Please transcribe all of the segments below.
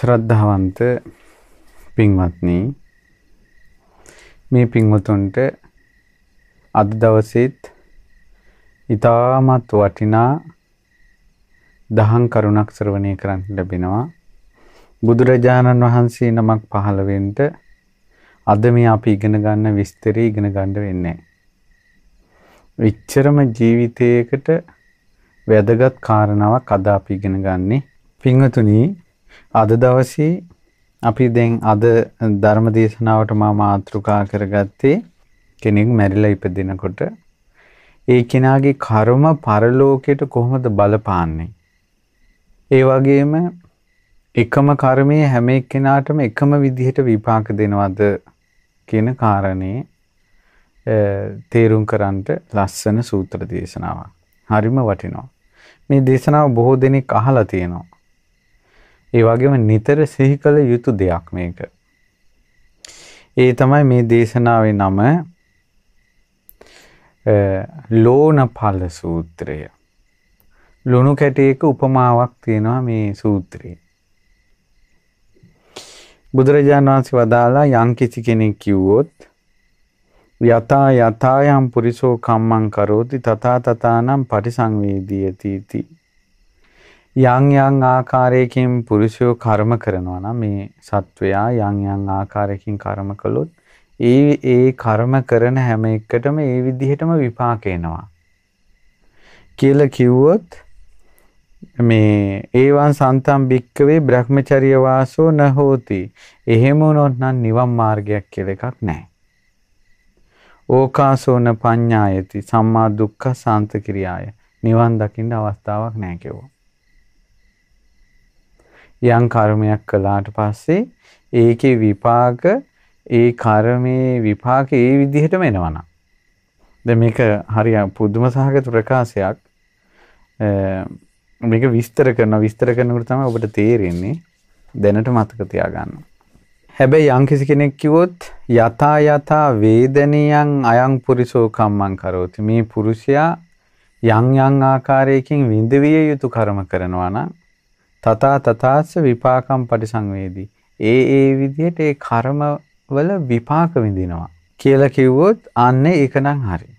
ශ්‍රද්ධාවන්ත පින්වත්නි මේ පින්වතුන්ට අද දවසෙත් ඊ타මත් වටිනා දහම් කරුණක් ශ්‍රවණය කරන්න ලැබෙනවා බුදුරජාණන් වහන්සේ නමක් පහළ වෙන්න අද මේ අපි ඉගෙන ගන්න විස්තරය ඉගෙන ගන්න වෙන්නේ. විච්චරම ජීවිතයකට වැදගත් කාරණාවක් අද අපි ඉගෙන ගන්නේ. පින්වතුනි අද දවසේ අපි දැන් අද ධර්ම දේශනාවට මා මාතෘකා කරගත්තේ කෙනෙක් මැරිලා ඉපදෙනකොට ඒ කෙනාගේ කර්ම පරලෝකයට කොහොමද බලපාන්නේ? ඒ වගේම එකම කර්මයේ හැම එක්කෙනාටම එකම විදිහට විපාක දෙනවද කියන කාරණේ තේරුම් කරන්ට ලස්සන සූත්‍ර දේශනාවක්. හරිම වටිනවා. මේ දේශනාව බොහෝ දෙනෙක් අහලා තියෙනවා. ඒ වගේම නිතර සිහි කළ යුතු දෙයක් මේක. ඒ තමයි මේ දේශනාවේ නම ලෝණඵල සූත්‍රය. ලුණු කැටයක උපමාවක් තියෙනවා මේ සූත්‍රයේ. බුදුරජාණන් වහන්සේ වදාලා යම් කිසි කෙනෙක් කිව්වොත් යතා යතායම් පුරිසෝ කම්මං කරෝති තථා තථානම් පරිසංවේදීයති තී යං යං ආකාරයකින් පුරුෂයෝ කර්ම කරනවා නම් මේ සත්වයා යං යං ආකාරයකින් කර්ම කළොත් ඒ ඒ කර්ම කරන හැම එකටම ඒ විදිහටම විපාක එනවා කියලා කිව්වොත් මේ ඒවන් සන්තම් භික්කවේ බ්‍රහ්මචර්ය වාසෝ නහෝති එහෙම වුණොත් නම් නිවන් මාර්ගයක් කියලා එකක් නැහැ ඕකාසෝන පඤ්ඤායති සම්මා දුක්ඛ සාන්ත ක්‍රියාය නිවන් දකින්න අවස්ථාවක් නැහැ කිව්වා යම් කර්මයක් කළාට පස්සේ ඒකේ විපාක ඒ කර්මයේ විපාක ඒ විදිහටම එනවනම් දැන් මේක හරිය පුදුම සහගත ප්‍රකාශයක් මේක විස්තර කරන විස්තර කරනකොට තමයි ඔබට තේරෙන්නේ දැනට මතක තියාගන්න. හැබැයි යම් කිසි කෙනෙක් කිව්වොත් යතා යතා වේදනියං අයං පුරිසෝ කම්මං කරෝති මේ පුරුෂයා යම් යම් ආකාරයකින් විඳවිය යුතු කර්ම කරනවා නම් තථා තථාස්ස විපාකම් පරිසංවේදී. ඒ ඒ විදිහට ඒ කර්මවල විපාක විඳිනවා කියලා කිව්වොත් අන්නේ ඒකනම් හරි.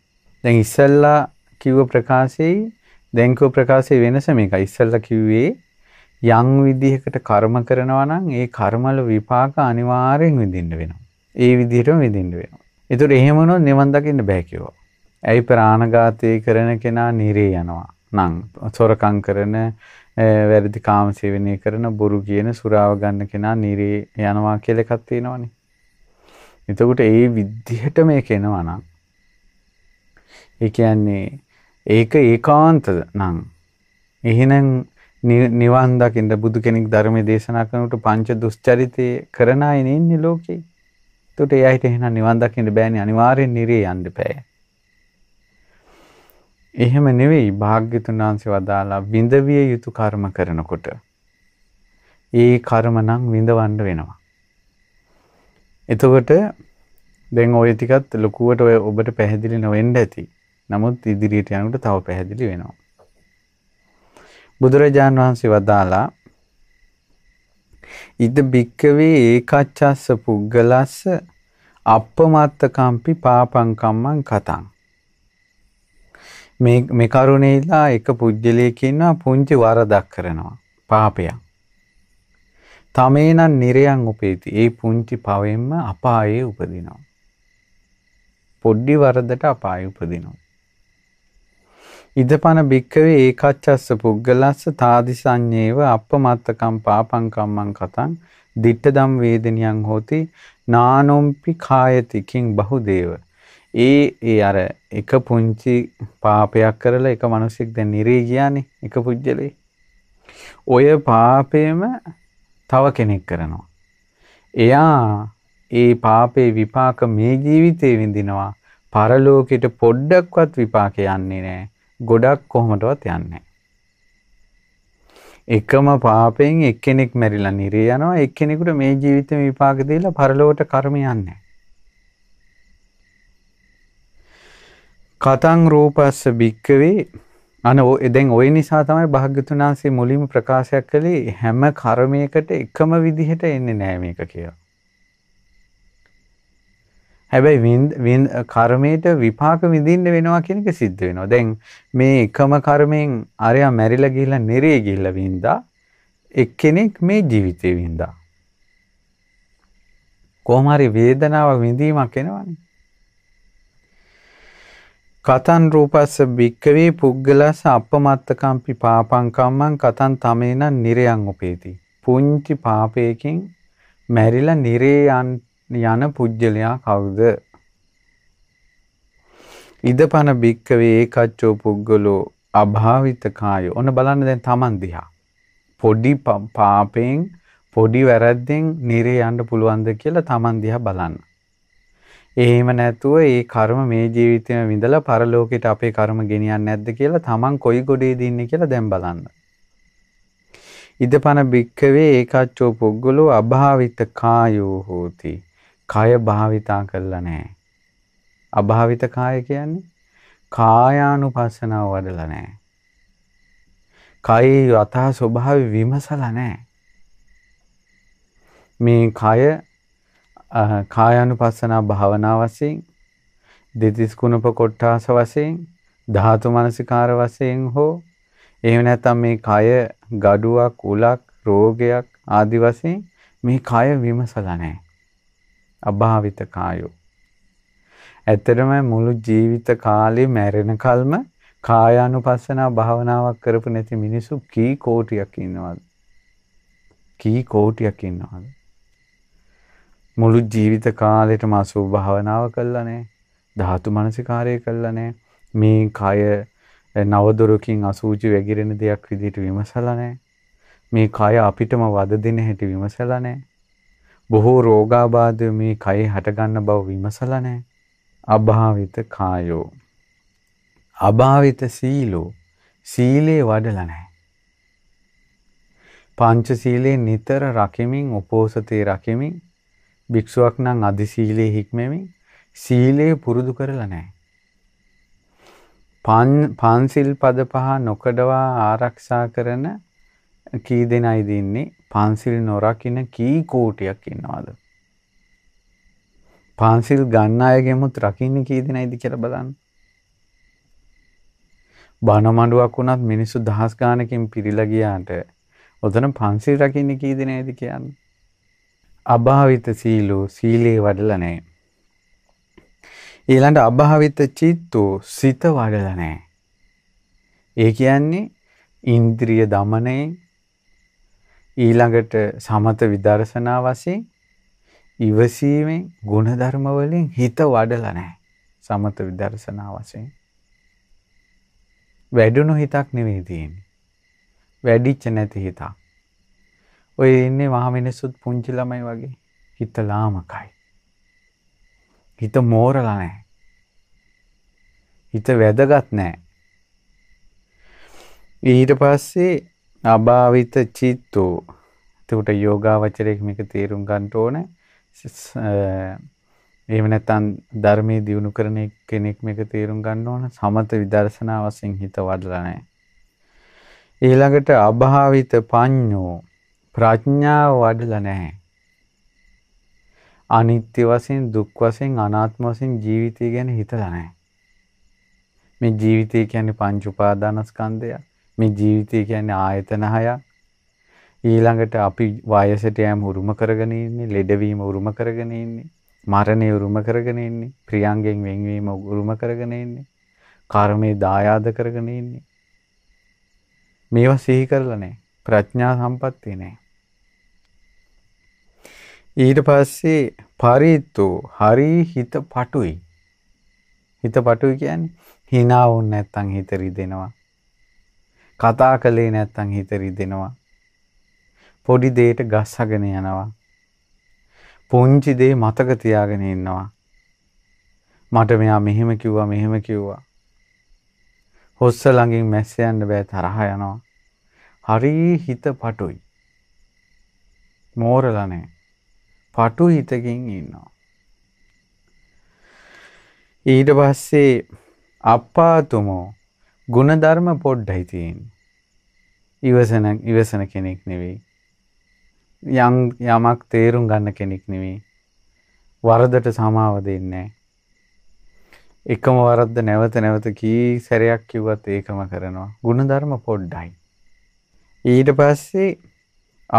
දැන් ඉස්සල්ලා කිව්ව ප්‍රකාශයේ දැන් කිව්ව ප්‍රකාශයේ වෙනස මේකයි. ඉස්සල්ලා කිව්වේ යම් විදිහකට කර්ම කරනවා නම් ඒ කර්මවල විපාක අනිවාර්යෙන් විඳින්න වෙනවා. ඒ විදිහටම විඳින්න වෙනවා. ඒතර එහෙම වුණොත් නිවන් දකින්න බෑ කිව්වා. ඇයි ප්‍රාණඝාතය කරන කෙනා නිරේ යනවා. නම් සොරකම් කරන වැරදි කාම සේවනය කරන බොරු කියන සුරාව ගන්න කෙනා නිරේ යනවා කියලා එකක් තියෙනවනේ. එතකොට ඒ විදිහට මේක එනවා නම් ඒ කියන්නේ ඒක ඒකාන්තද නම් එහෙනම් නිවන් දකින්න බුදු කෙනෙක් ධර්මයේ දේශනා කරනකොට පංච දුස්චරිතය කරන අය නෙන්නේ ලෝකේ. එතකොට ඒ අයිට එහෙනම් නිවන් දකින්න බෑනේ අනිවාර්යෙන් නිරේ යන්න බෑ. එහෙම නෙවෙයි භාග්‍යතුන් වහන්සේ වදාලා විඳවිය යුතු කර්ම කරනකොට. ඒ කර්ම නම් විඳවන්න වෙනවා. එතකොට දැන් ওই ටිකත් ලකුවට ඔය ඔබට පැහැදිලි නොවෙන්න ඇති. නමුත් ඉදිරියට යනකොට තව පැහැදිලි වෙනවා. බුදුරජාන් වහන්සේ වදාලා ඉද භික්කවේ ඒකච්ඡස්ස පුද්ගලස්ස අප්පමත්තකම්පි පාපංකම්මං කතං මේ මේ කරුණේ ඉඳලා එක පුජ්‍යලයක ඉන්නවා පුංචි වරදක් කරනවා පාපයක්. තමේනම් නිරයන් උපේති. ඒ පුංචි පවෙන්ම අපායේ උපදිනවා. පොඩ්ඩි වරදට අපායේ උපදිනවා. ඉදපන භික්කවේ ඒකච්චස්ස පුද්ගලස්ස තාදි සංඥේව අපමත්තකම් පාපංකම්මං කතං දිට්ඨදම් වේදනියං හෝති නානොම්පි කායතිකින් බහුදේව ඒ ඒ අර එක පුංචි පාපයක් කරලා එක මිනිසෙක් දැන් නිරේ ගියානේ එක පුජ්‍යලේ. ඔය පාපේම තව කෙනෙක් කරනවා. එයා ඒ පාපේ විපාක මේ ජීවිතේ විඳිනවා. පරලෝකෙට පොඩ්ඩක්වත් විපාක යන්නේ නැහැ. ගොඩක් කොහොමදවත් යන්නේ එකම පාපයෙන් එක්කෙනෙක් මැරිලා නිරේ යනවා එක්කෙනෙකුට මේ ජීවිතේ විපාක දීලා පරලෝකට කර්ම යන්නේ කතං රූපස්ස භික්කවේ අන දැන් ඔය නිසා තමයි භාග්‍යතුන් වහන්සේ මුලින්ම ප්‍රකාශයක් කළේ හැම කර්මයකට එකම විදිහට එන්නේ නැහැ මේක කියලා. හැබැයි වින් කර්මයට විපාක විඳින්න වෙනවා කියන එක සිද්ධ වෙනවා. දැන් මේ එකම කර්මෙන් අරයා මැරිලා ගිහිල්ලා නිරේ ගිහිල්ලා වින්දා එක්කෙනෙක් මේ ජීවිතේ වින්දා. කොහොම හරි වේදනාවක් විඳීමක් එනවනේ. කතන් රූපස්ස භික්කවේ පුද්ගලස්ස අපමත්තකම්පි පාපංකම්මං කතන් තමේන නිරයන් උපේති. පුංචි පාපයකින් මැරිලා නිරේ යන පුද්ගලයා කවුද? ඉදපන භික්කවේ ඒකච්චෝ පුද්ගලෝ අභාවිත කායෝ. ඔන්න බලන්න දැන් Taman දිහා. පොඩි පාපයෙන් පොඩි වැරද්දෙන් නිරේ යන්න පුළුවන්ද කියලා Taman දිහා බලන්න. එහෙම නැතුව ඒ කර්ම මේ ජීවිතේම විඳලා පරලෝකෙට අපේ කර්ම ගෙනියන්නේ නැද්ද කියලා තමන් කොයි ගොඩේද ඉන්නේ කියලා දැන් බලන්න. ඉදපන බික්කවේ ඒකච්චෝ පොග්ගලෝ අභාවිත කායෝ හෝති. කය භාවිතා කරලා නැහැ. අභාවිත කාය කියන්නේ කායානුපස්සනාව වඩලා නැහැ. කයි යථා ස්වභාවය විමසලා නැහැ. මේ කය කායානුපස්සනා භාවනා වශයෙන් දෙතිස් කුණප කොට්ටාස වශයෙන් ධාතු මනසිකාර වශයෙන් හෝ එහෙම නැත්නම් මේ කය gaduwak උලක් රෝගයක් ආදි වශයෙන් මේ කය විමසලා නැහැ. අභාවිත කායෝ. ඇත්තටම මුළු ජීවිත කාලේ මැරෙන කල්ම කායානුපස්සනා භාවනාවක් කරපු නැති මිනිසු කී කෝටියක් ඉන්නවද? කී කෝටියක් ඉන්නවද? මුළු ජීවිත කාලෙටම අසුභ භාවනාව කළා නෑ. ධාතු මනසිකාරය කළා නෑ. මේ කය නවදොරකින් අසූචි වැగిරෙන දෙයක් විදිහට විමසලා නෑ. මේ කය අපිටම වද දෙන හැටි විමසලා නෑ. බොහෝ රෝගාබාධ මේ කයේ හටගන්න බව විමසලා නෑ. අභාවිත කායෝ. අභාවිත සීලෝ. සීලේ වඩලා නෑ. පංච සීලේ නිතර රකිමින් උපෝසතේ රකිමින් භික්ෂුවක් නම් අදි සීලේ හික්මෙමින් සීලය පුරුදු කරලා නැහැ. පන්සිල් පද පහ නොකඩවා ආරක්ෂා කරන කී දෙනයිද ඉන්නේ? පන්සිල් නොරකින කී කෝටියක් ඉන්නවද? පන්සිල් ගන්න අයගෙමුත් රකින්නේ කී දෙනයිද කියලා බලන්න. බණ මඩුවක් වුණත් මිනිස්සු දහස් ගානකින් පිරීලා ගියාට ඔතන පන්සිල් රකින්නේ කී දෙනයිද කියන්නේ? අභාවිත සීලෝ සීලේ වඩලා නැහැ. ඊළඟ අභාවිත චිත්තෝ සිත වඩලා නැහැ. ඒ කියන්නේ ඉන්ද්‍රිය দমনයෙන් ඊළඟට සමත විදර්ශනා වශයෙන් ඉවසීමෙන් ගුණධර්ම වලින් හිත වඩලා නැහැ. සමත විදර්ශනා වශයෙන් වැඩුණු හිතක් නෙවෙයි තියෙන්නේ. වැඩිච්ච නැති හිතක්. ඔය ඉන්නේ මහමිනිස්සුත් පුංචි ළමයි වගේ හිත ලාමකයි. හිත මෝරලා නැහැ. හිත වැදගත් නැහැ. ඊට පස්සේ අභාවිත චිත්තෝ. එතකොට යෝගාවචරයක් මේක තේරුම් ගන්න ඕනේ. එහෙම නැත්නම් ධර්මයේ දියුණු කරන කෙනෙක් මේක තේරුම් ගන්න ඕන සමත විදර්ශනා වශයෙන් හිත වඩලා නැහැ. ඊළඟට අභාවිත පඤ්ඤෝ ප්‍රඥාව වඩලා නැහැ. අනිත්‍ය වශයෙන් දුක් වශයෙන් අනාත්ම වශයෙන් ජීවිතය ගැන හිතලා නැහැ. මේ ජීවිතය කියන්නේ පංච උපාදානස්කන්ධය. මේ ජීවිතය කියන්නේ ආයතන හය. ඊළඟට අපි වයසට යෑම උරුම කරගෙන ඉන්නේ, ලෙඩවීම උරුම කරගෙන ඉන්නේ, මරණය උරුම කරගෙන ඉන්නේ, ප්‍රියංගෙන් වෙන්වීම උරුම කරගෙන ඉන්නේ, කර්මයේ දායාද කරගෙන ඉන්නේ. මේවා සිහි කරලා නැහැ. ප්‍රඥා සම්පත්තිය නැහැ. ඊට පස්සේ පරිත්තු හරි හිත පටුයි. හිත පටුයි කියන්නේ hina වුනේ නැත්තම් හිත රිදෙනවා. කතා කළේ නැත්තම් හිත රිදෙනවා. පොඩි දෙයට ගස්සගෙන යනවා. පුංචි දේ මතක තියාගෙන ඉන්නවා. මට මෙයා මෙහෙම කිව්වා මෙහෙම කිව්වා. හොස්ස ළඟින් මැස්ස යන්න බෑ තරහ යනවා. හරි හිත පටුයි. මෝරලා නැහැ. පටු හිතකින් ඉන්නවා. ඊට පස්සේ අප්පාතුමෝ ගුණධර්ම පොඩ්ඩයි තියෙන්නේ. ඉවසන ඉවසන කෙනෙක් නෙවෙයි. යම් යමක් තේරුම් ගන්න කෙනෙක් නෙවෙයි. වරදට සමාව දෙන්නේ එකම වරද්ද නැවත නැවත කී සැරයක් කිව්වත් ඒකම කරනවා. ගුණධර්ම පොඩ්ඩයි. ඊට පස්සේ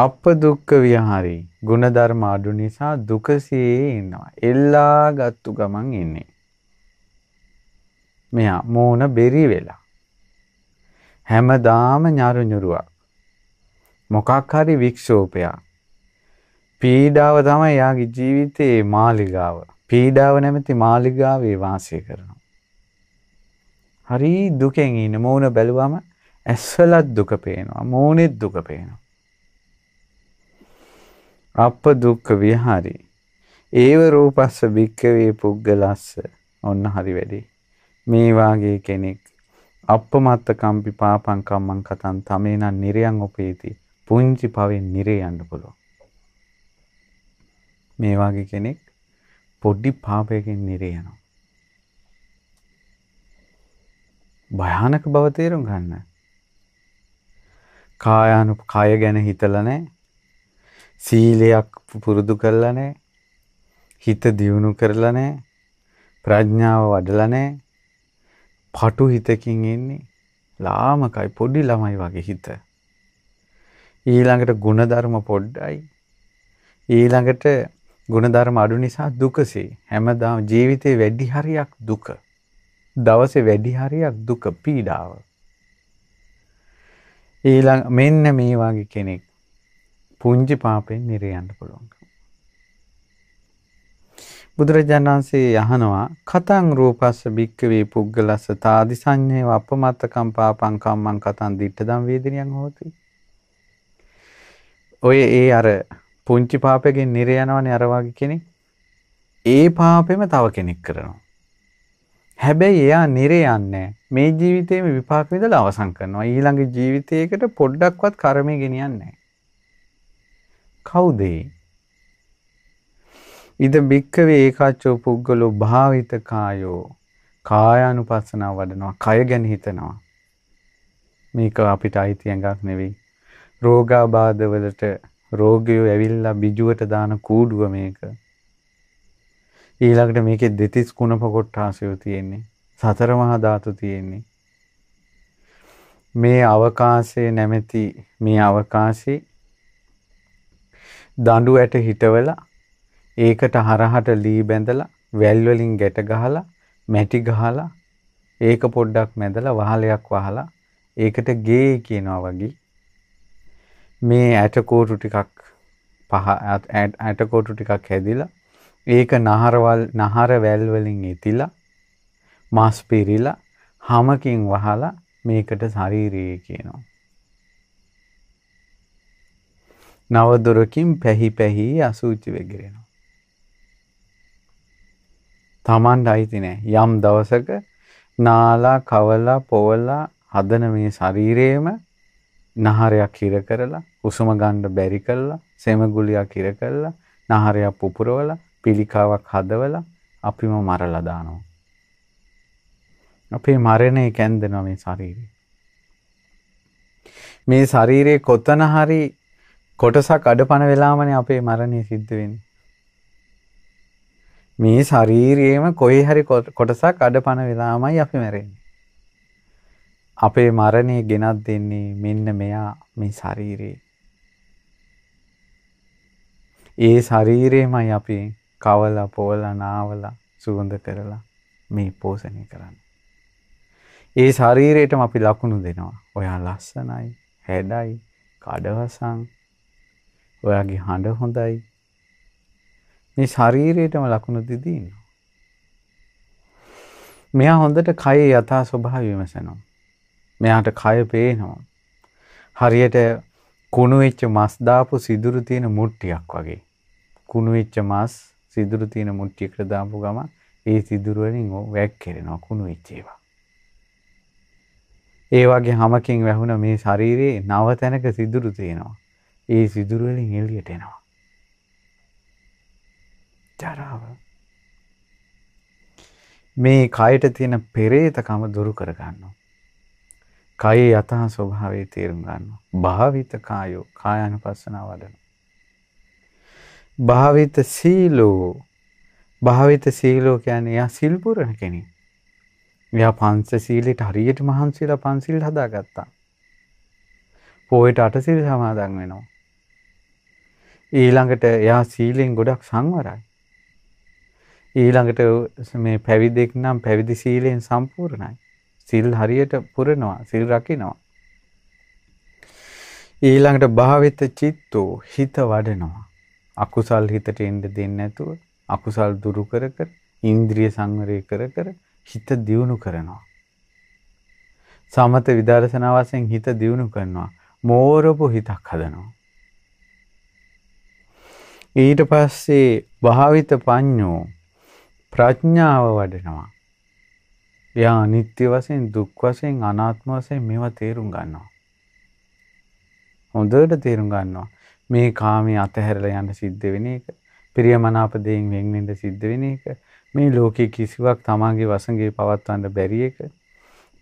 අප දුක්ඛ විහාරේ ಗುಣධර්ම අඩු නිසා දුකසේ ඉන්නවා. එල්ලා ගත්තු ගමන් ඉන්නේ. මෙයා මෝන බෙරි වෙලා. හැමදාම ඥාරු ඥුරුවක්. මොකක් හරි වික්ෂෝපයක්. පීඩාව තමයි යාගේ ජීවිතයේ මාලිගාව. පීඩාව නැමැති මාලිගාවේ වාසය කරනවා. හරි දුකෙන් ඉන්න මෝන බැලුවම ඇස්වලත් දුක පේනවා. මෝනෙත් දුක පේනවා. අප දුක්ඛ විහාරි. ඒව රූපස්ස භික්කවේ පුද්ගලස්ස ඔන්න හරි වැඩි. මේ වාගේ කෙනෙක් අපමත්ත කම්පි පාපං කම්මං කතං තමේන නිරයන් උපේති. පුංචි පවෙන් නිරේ යන්න පුළුවන්. මේ වාගේ කෙනෙක් පොඩි පාපයකින් නිරේ යනවා. භයානක බව තේරුම් ගන්න. කායano කාය ගැන හිතලා නැහැ. සීලයක් පුරුදු කරලා නැහැ. හිත දියුණු කරලා නැහැ. ප්‍රඥාව වඩලා නැහැ. පටු හිතකින් ඉන්නේ. ලාමකයි පොඩි ළමයි වගේ හිත. ඊළඟට ಗುಣධර්ම පොඩ්ඩයි. ඊළඟට ගුණධර්ම අඩු නිසා දුකසේ හැමදාම ජීවිතේ වැඩි හරියක් දුක. දවසේ වැඩි හරියක් දුක පීඩාව. ඊළඟ මෙන්න මේ වගේ කෙනෙක් පුංචි පාපෙන් නිරයන්න පුළුවන්. බුදුරජාණන් වහන්සේ අහනවා කතං රූපස්ස භික්කවේ පුද්ගලස්ස තාදි සංඥේව අපමත්තකම් පාපං කම්මං කතං දිට්ඨදම් වේදිනියං හෝති. ඔය ඒ අර පුංචි පාපයෙන් නිර යනවනේ අර වගේ කෙනෙක්. ඒ පාපෙම තව කෙනෙක් කරනවා. හැබැයි එයා නිර යන්නේ මේ ජීවිතේම විපාක විඳලා අවසන් කරනවා. ඊළඟ ජීවිතයකට පොඩ්ඩක්වත් කර්මය ගෙනියන්නේ නැහැ. කවුද? ඉද බික්කවේ ඒකාචෝ පුද්ගලෝ භාවිත කායෝ කායානුපස්සනාව වඩනවා කය ගැන හිතනවා මේක අපිට අයිති එකක් නෙවෙයි රෝගාබාධ වලට රෝගියෝ ඇවිල්ලා බිජුවට දාන කූඩුව මේක ඊළඟට මේකේ දෙතිස් කුණප කොටාසයෝ තියෙන්නේ සතර මහා ධාතු තියෙන්නේ මේ අවකාශයේ නැමැති මේ අවකාශේ දඬු ඇට හිටවලා ඒකට හරහට ලී බැඳලා වැල් වලින් ගැට ගහලා මැටි ගහලා ඒක පොඩ්ඩක් මැදලා වහලයක් වහලා ඒකට ගේ කියනවා වගේ මේ ඇටකෝටු ටිකක් පහ ඇටකෝටු ටිකක් හැදිලා ඒක නහරවල් නහර වැල් වලින් ඉතිලා මාස් පිරිලා හමකින් වහලා මේකට ශරීරය කියනවා නවදොරකින් පැහි පැහි අසූචි වෙගරෙනවා. තමන්ට අයිති නෑ යම් දවසක නාලා කවලා පොවලා හදන මේ ශරීරයේම නහරයක් හිර කරලා උසුම ගන්න බැරි කරලා සෙමගුලියක් හිර කරලා නහරයක් පුපුරවලා පිළිකාවක් හදවලා අපිම මරලා දානවා. අපේ මරණය කැන්දෙනවා මේ ශරීරය. මේ ශරීරයේ කොතන හරි කොටසක් අඩපණ වෙලාමනේ අපේ මරණය සිද්ධ වෙන්නේ. මේ ශරීරයේම කොයි හරි කොටසක් අඩපණ වෙලාමයි අපි මැරෙන්නේ. අපේ මරණය ගෙනත් දෙන්නේ මෙන්න මෙයා මේ ශරීරේ. ඒ ශරීරයමයි අපි කවල පෝල නාවල සුවඳ කරලා මේ පෝෂණය කරන්න. ඒ ශරීරයටම අපි ලකුණු දෙනවා. ඔයා ලස්සනයි, හැඩයි, කඩවසන්, ඔයාගේ හඬ හොඳයි. මේ ශරීරයටම ලකුණු දෙදී ඉන්නවා. මෙයා හොඳට කයේ යථා ස්වභාවය විමසනවා. මෙයාට කය පේනවා. හරියට කුණු වෙච්ච මස් දාපු සිදුරු තියෙන මුට්ටියක් වගේ. කුණු වෙච්ච මස් සිදුරු තියෙන මුට්ටියකට දාපු ගම ඒ සිදුරු වලින් වැක් කෙරෙනවා කුණු වෙච්ච ඒවා. ඒ වගේ හැමකින් වැහුණ මේ ශරීරේ නව තැනක සිදුරු තියෙනවා. ඒ සිදුරුවලින් එල්ලියට එනවා. ජරාව. මේ කයට තියෙන පෙරේතකම දුරු කරගන්නවා. කයේ යථා ස්වභාවය තේරුම් ගන්නවා. භාවිත කායෝ කායानुපස්සනාව වඩන. භාවිත සීලෝ භාවිත සීලෝ කියන්නේ යා සිල් පුරන කෙනෙක්. මෙයා පංච සීලෙට හරියට මහන්සිලා පංච සීල් හදාගත්තා. පොයට අට සීල් සමාදන් වෙනවා. ඊළඟට එයා සීලෙන් ගොඩක් සංවරයි. ඊළඟට මේ පැවිදෙක් නම් පැවිදි සීලයෙන් සම්පූර්ණයි. සිල් හරියට පුරනවා, සිල් රකින්නවා. ඊළඟට භාවිත චිත්තෝ හිත වඩනවා. අකුසල් හිතට එන්න දෙන්නේ නැතුව, අකුසල් දුරු කර කර, ඉන්ද්‍රිය සංවරය කර කර හිත දියුණු කරනවා. සමත විදර්ශනා වශයෙන් හිත දියුණු කරනවා. මෝරපු හිතක් හදනවා. ඊට පස්සේ භාවිත පඤ්ඤෝ ප්‍රඥාව වඩනවා. එයා අනිත්‍ය වශයෙන් දුක් වශයෙන් අනාත්ම වශයෙන් මේවා තේරුම් ගන්නවා. හොඳට තේරුම් ගන්නවා. මේ කාමයේ අතහැරලා යන්න සිද්ධ වෙන එක, ප්‍රියමනාප දෙයින් වෙන් වෙන්න සිද්ධ වෙන එක, මේ ලෝකේ කිසිවක් තමාගේ වසඟේ පවත්වන්න බැරි එක,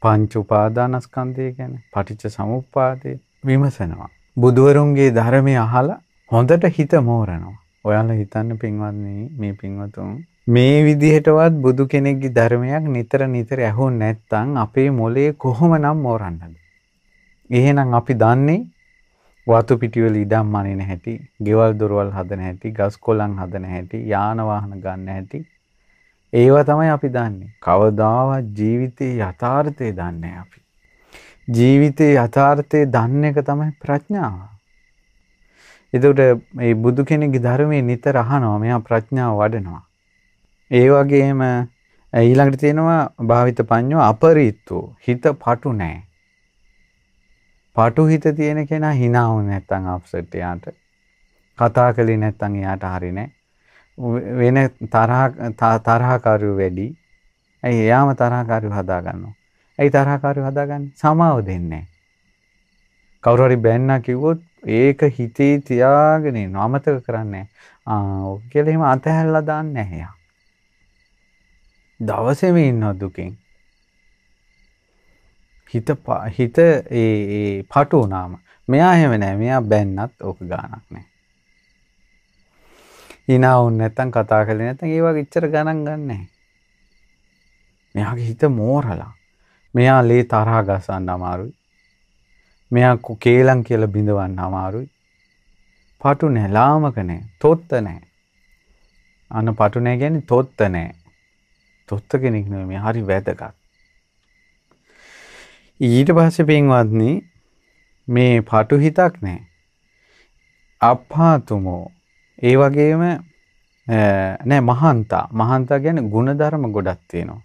පංච උපාදානස්කන්ධය ගැන, පටිච්ච සමුප්පාදය විමසනවා. බුදුවරුන්ගේ ධර්මය අහලා හොඳට හිත මෝරනවා. ඔයාල හිතන්න පින්වත්න්නේ මේ පින්වතුන් මේ විදිහටවත් බුදු කෙනෙක්ගේ ධර්මයක් නිතර නිතර ඇහෝ නැත්තං අපේ මොලේ කොහොම නම් මෝරන්නද. එහෙනම් අපි දන්නේ වතු පිටිවල ඉඩම් මනින හැටි, ගෙවල් දොරවල් හදන හැටි, ගස් කොළන් හදන හැටි, යාන වාහන ගන්න හැටි. ඒවා තමයි අපි දන්නේ. කවදාවත් ජීවිතේ යථාර්ථය දන්නේ අපි. ජීවිතේ යථාර්ථය දන්න එක තමයි ප්‍රඥාව. එතකොට මේ බුදු කෙනෙක්ගේ ධර්මයේ නිතර අහනවා මෙයා ප්‍රඥාව වඩනවා. ඒ වගේම ඊළඟට තියෙනවා භාවිත පඤ්ඤෝ අපරිත්තු හිත පටු නැහැ. පටු හිත තියෙන කෙනා hina වුනේ නැත්නම් අප්සෙට් එයාට කතා කළේ නැත්නම් එයාට හරි නැහැ. වෙන තරහ තරහකාරයෝ වැඩි. ඇයි එයාම තරහකාරයෝ හදා ගන්නවා. ඇයි තරහකාරයෝ හදාගන්නේ? සමාව දෙන්නේ නැහැ. කවුරු හරි බෑන්නා කිව්වොත් ඒක හිතේ තියාගෙන ඉන්නවා අමතක කරන්නේ ආ ඔක කියලා එහෙම අතහැරලා දාන්නේ නැහැ යා. දවසේම ඉන්නවා දුකෙන්. හිත හිත ඒ ඒ පටු වුණාම මෙයා එහෙම නෑ මෙයා බැන්නත් ඕක ගානක් නෑ. hina වුන් නැත්තම් කතා කරලා නැත්තම් ඒ වගේ ඉච්චර ගණන් ගන්නෑ. මෙයාගේ හිත මෝරලා. මෙයා ලේ තරහා ගසන්න අමාරුයි. මෙයා කුකේලම් කියලා බිඳවන්න අමාරුයි. පටු නැහැ, ලාමක නැහැ, තොත්ත නැහැ. අන පටු නැහැ කියන්නේ තොත්ත නැහැ. තොත්ත කෙනෙක් නෙමෙයි මේ හරි වැදගත්. ඊට පස්සේ පින්වත්නි මේ පටු හිතක් නැහැ. අපහාතුමෝ ඒ වගේම නෑ මහන්තා මහන්තා ගැන ගුණධර්ම ගොඩක් තියෙනවා.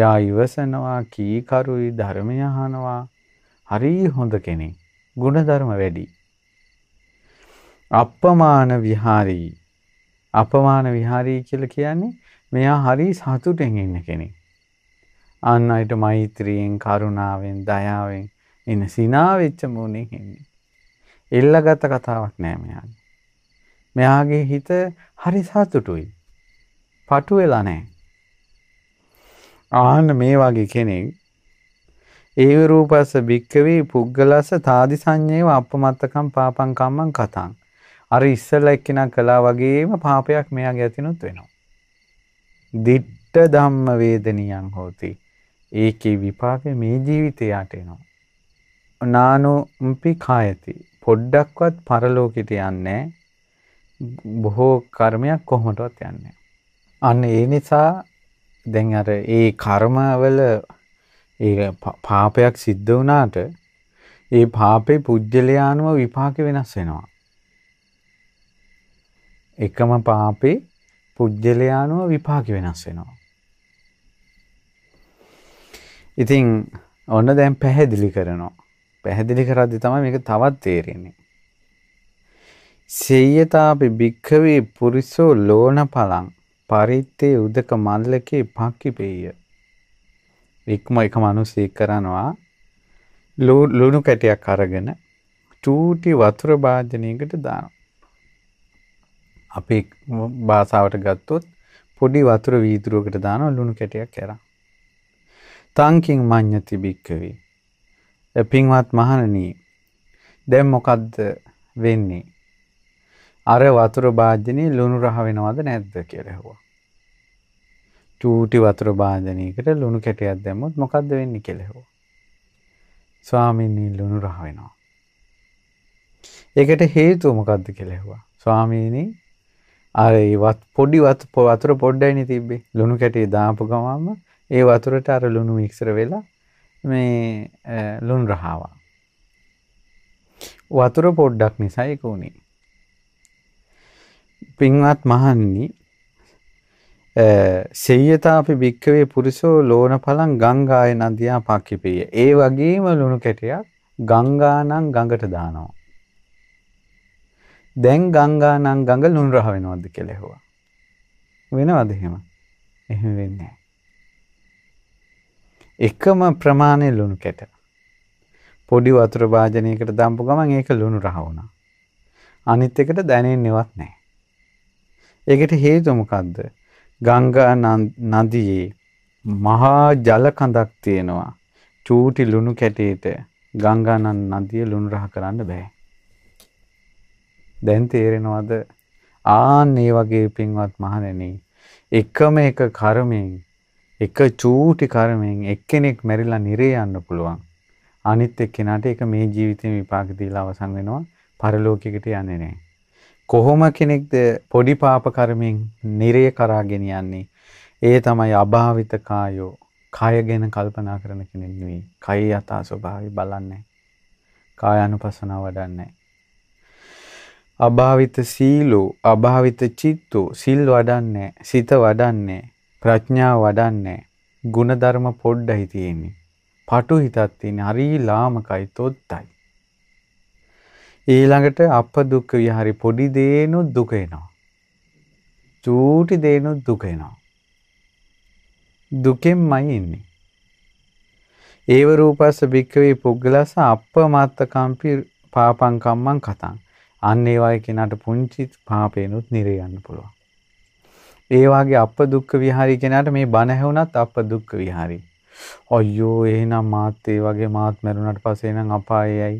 යා ඉවසනවා කීකරුයි ධර්මය අහනවා හරි හොඳ කෙනෙක්. ගුණධර්ම වැඩි. අප්පමාන විහාරී. අපමාන විහාරී කියලා කියන්නේ මෙයා හරි සතුටෙන් ඉන්න කෙනෙක්. අන් අයට මෛත්‍රියෙන්, කරුණාවෙන්, දයාවෙන් ඉන්න සිනාවෙච්ච මොනේ ඉන්නේ. එල්ලගත කතාවක් නෑ මෙයාගේ. මෙයාගේ හිත හරි සතුටුයි. පටු වෙලා නෑ. ආන්න මේ වගේ කෙනෙක් ඒව රූපස්ස භික්කවී පුද්ගලස්ස තාදි සංඥේව අපමත්තකම් පාපං කම්මං කතං. අර ඉස්සෙල්ලා එක්කිනා කළා වගේම පාපයක් මෙයාගේ ඇතිනුත් වෙනවා. දිට්ඨ ධම්ම වේදනියං හෝති. ඒකේ විපාකේ මේ ජීවිතයට එනවා. නානුම්පි කායති. පොඩ්ඩක්වත් පරලෝකෙට යන්නේ බොහෝ කර්මයක් කොහොමටවත් යන්නේ අන්න ඒ නිසා දැන් අර ඒ කර්මවල ඒ පාපයක් සිද්ධ වුණාට ඒ පාපේ පුජ්‍යලයානුව විපාක වෙනස් වෙනවා. එකම පාපේ පුජ්‍යලයානුව විපාක වෙනස් වෙනවා. ඉතින් ඔන්න දැන් පැහැදිලි කරනවා. පැහැදිලි කරද්දි තමයි මේක තවත් තේරෙන්නේ. සේයතාපි භික්ඛවේ පුරිසෝ ලෝණ පලං පරිත්තේ උදක මල්ලකේ පක්කිපේය එක්ම එක මනුස්සෙක් කරනවා ලුණු කැටයක් අරගෙන චූටි වතුර භාජනයකට දානවා. අපේ භාෂාවට ගත්තොත් පොඩි වතුර වීදුරුවකට දානවා ලුණු කැටයක් කරා. තංකින් මඤ්ඤති බික්කවේ. පින්වත් මහණනි දැන් මොකද්ද වෙන්නේ? අර වතුර භාජනේ ලුණු රහ වෙනවද නැද්ද කියලා ඇහුවා. චූටි වතුර භාජනයකට ලුණු කැටයක් දැම්මොත් මොකක්ද වෙන්නේ කියලා හෙව්වා. ස්වාමීනි ලුණු රහ වෙනවා. ඒකට හේතුව මොකක්ද කියලා හෙව්වා. ස්වාමීනි අර ඒ වත් පොඩි වත් වතුර පොඩ්ඩයිනේ තිබ්බේ. ලුණු කැටේ දාපු ගමන්ම ඒ වතුරට අර ලුණු මික්සර් වෙලා මේ ලුණු රහවා. වතුර පොඩ්ඩක් නිසා ඒක උනේ. පින්වත් මහන්නේ සෙය්‍යතාපි භික්කවේ පුරුෂෝ ලෝණ පලං ගංගාය නදියා පක්කිපිය. ඒ වගේම ලුණු කැටයක් ගංගානම් ගඟට දානවා. දැන් ගංගානම් ගඟ ලුණු රහ වෙනවද කියලා ඇහුවා. වෙනවද එහෙම? එහෙම වෙන්නේ නැහැ. එකම ප්‍රමාණය ලුණු කැට. පොඩි වතුර භාජනයකට දම්පු ගමන් ඒක ලුණු රහ වුණා. අනිත් එකට දැනෙන්නේවත් නැහැ. ඒකට හේතුව මොකද්ද? ගංගා නදියේ මහා ජල කඳක් තියෙනවා. චූටි ලුණු කැටේට ගංගා නදිය ලුණු රහ කරන්න බෑ. දැන් තේරෙනවද? ආන් මේ වගේ පින්වත් මහණෙනි එකම එක කර්මයෙන් එක චූටි කර්මයෙන් එක්කෙනෙක් මැරිලා නිරේ යන්න පුළුවන්. අනිත් එක්කෙනාට ඒක මේ ජීවිතේ විපාක දීලා අවසන් වෙනවා. පරලෝකයකට යන්නේ නැහැ. කොහොම කෙනෙක්ද පොඩි පාප කර්මෙන් නිරය කරා ගෙනියන්නේ ඒ තමයි අභාවිත කායෝ කය ගැන කල්පනා කරන කෙනෙක් නෙවෙයි කය යථා ස්වභාවය බලන්නේ කායානුපස්සනාව වඩන්නේ අභාවිත සීලෝ අභාවිත චිත්තෝ සිල් වඩන්නේ සිත වඩන්නේ ප්‍රඥාව වඩන්නේ ಗುಣධර්ම පොඩ්ඩයි තියෙන්නේ පටු හිතක් තියෙන හරි ලාමකයි තොත්තයි ඊළඟට අප දුක්ඛ විහාරි පොඩි දේනොත් දුක එනවා. චූටි දේනොත් දුක එනවා. දුකෙන්මයි ඉන්නේ. ඒව රූපස්ස භික්කවේ පුද්ගලස අපමත්තකම්පි පාපංකම්මං කතං. අන්න ඒ වගේ කෙනාට පුංචි පාපේනොත් නිරයන්න පුළුවන්. ඒ වගේ අප දුක්ඛ විහාරි කෙනාට මේ බණ ඇහුණත් අප දුක්ඛ විහාරි. අයියෝ එහෙනම් මාත් ඒ වගේ මාත් මරුණාට පස්සේ නම් අපායයි.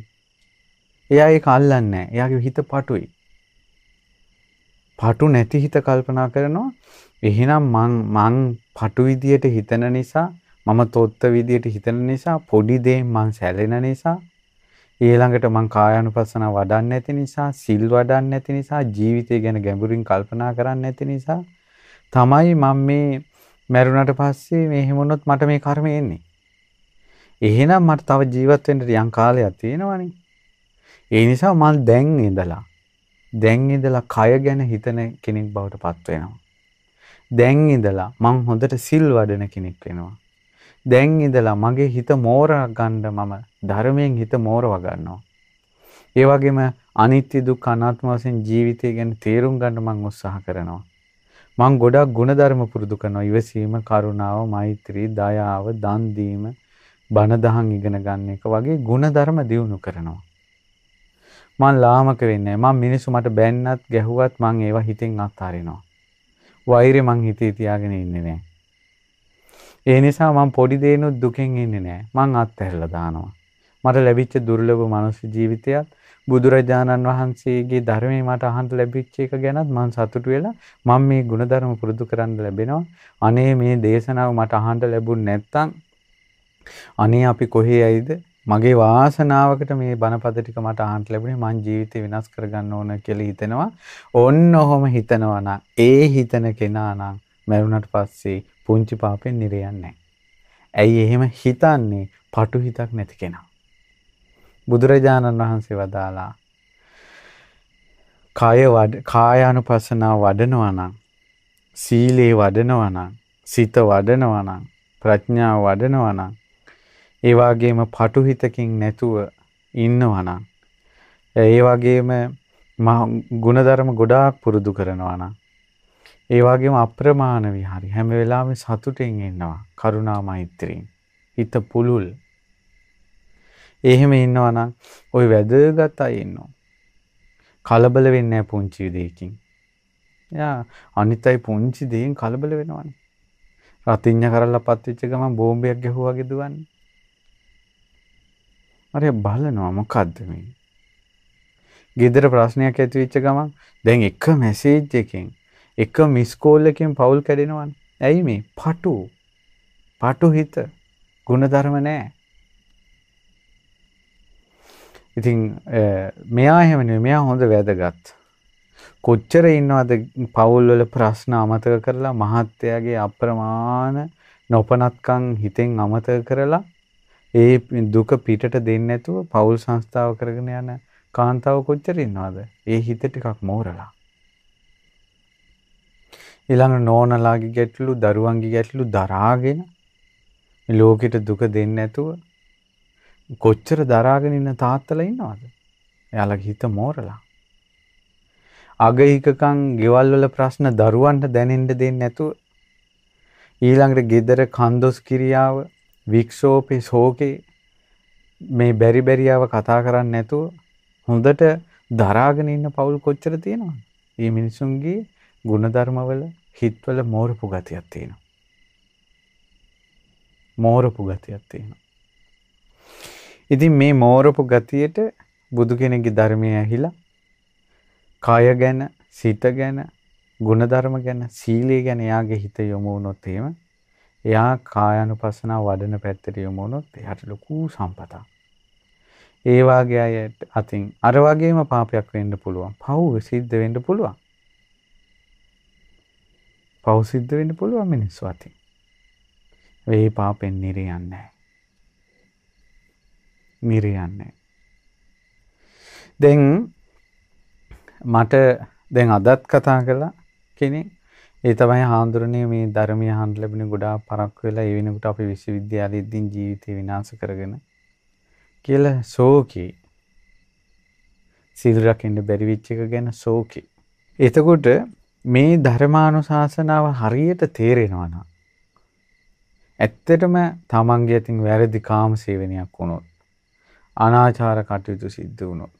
එයා ඒක අල්ලන්නේ එයාගේ හිත පටුයි. පටු නැති හිත කල්පනා කරනවා එහෙනම් මං මං පටු විදියට හිතන නිසා මම තොත්ත විදියට හිතන නිසා පොඩි දේ මං සැලෙන නිසා ඊළඟට මං කායानुපස්සන වඩන්නේ නැති නිසා සිල් වඩන්නේ නැති නිසා ජීවිතය ගැන ගැඹුරින් කල්පනා කරන්නේ නැති නිසා තමයි මම මේ මැරුණට පස්සේ මේ හැමොනොත් මට මේ කර්මය එන්නේ. එහෙනම් මට තව ජීවත් වෙන්න යම් කාලයක් තියෙනවනේ. ඒ නිසා මල් දැන් ඉඳලා දැන් ඉඳලා කය ගැන හිතන කෙනෙක් බවට පත් වෙනවා. දැන් ඉඳලා මං හොඳට සිල් වඩන කෙනෙක් වෙනවා. දැන් ඉඳලා මගේ හිත මෝරා ගන්න මම ධර්මයෙන් හිත මෝරව ගන්නවා. ඒ වගේම අනිත්‍ය දුක්ඛ අනාත්ම වශයෙන් ජීවිතය ගැන තේරුම් ගන්න මං උත්සාහ කරනවා. මං ගොඩක් ගුණධර්ම පුරුදු කරනවා. ඉවසීම, කරුණාව, මෛත්‍රී, දයාව, දන් දීම, බණ දහම් ඉගෙන ගන්න එක වගේ ගුණධර්ම දියුණු කරනවා. මං ලාමක වෙන්නේ මං මිනිස්සු මට බැන්නත් ගැහුවත් මං ඒවා හිතෙන් අත්හරිනවා. වෛරය මං හිතේ තියාගෙන ඉන්නේ නෑ. ඒ නිසා මං පොඩි දේනොත් දුකෙන් ඉන්නේ නෑ. මං අත්හැරලා දානවා. මට ලැබිච්ච දුර්ලභ මනුස්ස ජීවිතයත් බුදුරජාණන් වහන්සේගේ ධර්මයේ මට අහන්න ලැබිච්ච එක ගැනත් මං සතුටු වෙලා මම මේ ගුණධර්ම පුරුදු කරන්න ලැබෙනවා. අනේ මේ දේශනාව මට අහන්න ලැබුණ නැත්තම් අනේ අපි කොහේ ඇයිද? මගේ වාසනාවකට මේ බණපද ටික මට අහන්න ලැබුණේ මං ජීවිතේ වෙනස් කරගන්න ඕන කියලා හිතෙනවා. ඔන්න ඔහොම හිතනවා නම් ඒ හිතන කෙනා නම් මැරුණට පස්සේ පුංචි පාපෙන් නිරයන්නේ නැහැ. ඇයි එහෙම හිතන්නේ? පටු හිතක් නැති කෙනා. බුදුරජාණන් වහන්සේ වදාලා කාය වඩ කායානුපස්සනාව වඩනවා නම් සීලේ වඩනවා නම් සිත වඩනවා නම් ප්‍රඥාව වඩනවා නම් ඒ වගේම පටු හිතකින් නැතුව ඉන්නවා නම් ඒ වගේම ගුණධර්ම ගොඩාක් පුරුදු කරනවා නම් ඒ වගේම අප්‍රමාණ විහාරි හැම වෙලාවෙම සතුටින් ඉන්නවා කරුණා මෛත්‍රියෙන් හිත පුළුල් එහෙම ඉන්නවා නම් ওই වැදගත් අය ඉන්නවා කලබල වෙන්නේ නැහැ පුංචි දෙයකින් එයා අනිත්යි පුංචි දෙයින් කලබල වෙනවනේ රතිඤ්ඤ කරලා පත්වෙච්ච ගමන් බෝම්බයක් ගැහුවාගේ දුවන්නේ අරය බලනවා මොකද්ද මේ? ගෙදර ප්‍රශ්නයක් ඇති වෙච්ච ගමන් දැන් එක මැසේජ් එකකින් එක මිස් කෝල් එකකින් පවුල් කැඩෙනවනේ. ඇයි මේ? පටු. පටු හිත. ಗುಣධර්ම නැහැ. ඉතින් මෙයා එහෙම නෙවෙයි මෙයා හොඳ වැදගත්. කොච්චර ඉන්නවද පවුල් වල ප්‍රශ්න අමතක කරලා මහත්යාගේ අප්‍රමාණ නොපනත්කම් හිතෙන් අමතක කරලා ඒ දුක පිටට දෙන්නේ නැතුව පෞල් සංස්ථාව කරගෙන යන කාන්තාව කොච්චර ඉන්නවද? ඒ හිත ටිකක් මෝරලා. ඊළඟ නෝනලාගේ ගැටලු, දරුවන්ගේ ගැටලු දරාගෙන ලෝකෙට දුක දෙන්නේ නැතුව කොච්චර දරාගෙන ඉන්න තාත්තලා ඉන්නවද? එයාලගේ හිත මෝරලා. අගහිකකම් ගෙවල් වල ප්‍රශ්න දරුවන්ට දැනෙන්න දෙන්නේ නැතුව ඊළඟට gedara kandos kiriyawa වික්ෂෝපේ ශෝකේ මේ බැරි බැරියව කතා කරන්නේ නැතුව හොඳට දරාගෙන ඉන්න පවුල් කොච්චර තියෙනවද? මේ මිනිසුන්ගේ ಗುಣධර්මවල හිතවල මෝරපු ගතියක් තියෙනවා. මෝරපු ගතියක් තියෙනවා. ඉතින් මේ මෝරපු ගතියට බුදු කෙනෙක්ගේ ධර්මය ඇහිලා කය ගැන, සිත ගැන, ಗುಣධර්ම ගැන, සීලය ගැන යාගේ හිත යොමු වුණොත් එහෙම එයා කායानुපස්සනාව වඩන පැත්තට යොමු වුණොත් එයාට ලොකු සම්පතක්. ඒ වාගේ අය අතින් අර වගේම පාපයක් වෙන්න පුළුවන්. පව් සිද්ධ වෙන්න පුළුවන්. පව් සිද්ධ වෙන්න පුළුවන් මිනිස්සු අතින්. මේ පාපෙන් නිරියන්නේ නැහැ. නිරියන්නේ. දැන් මට දැන් අදත් කතා කළා කෙනෙක් ඒ තමයි හාමුදුරනේ මේ ධර්මීය හාන්ට ලැබෙන ගොඩාක් පරක්කු වෙලා ඒ වෙනකොට අපි විශ්වවිද්‍යාලෙද්දීන් ජීවිතේ විනාශ කරගෙන කියලා ශෝකේ සීල රකින්න බැරි වෙච්ච එක ගැන ශෝකේ. එතකොට මේ ධර්මානුශාසනාව හරියට තේරෙනවා නම් ඇත්තටම තමන්ගේ අතින් වැරදි කාම සේවනයක් වුණොත් අනාචාර කටයුතු සිද්ධ වුණොත්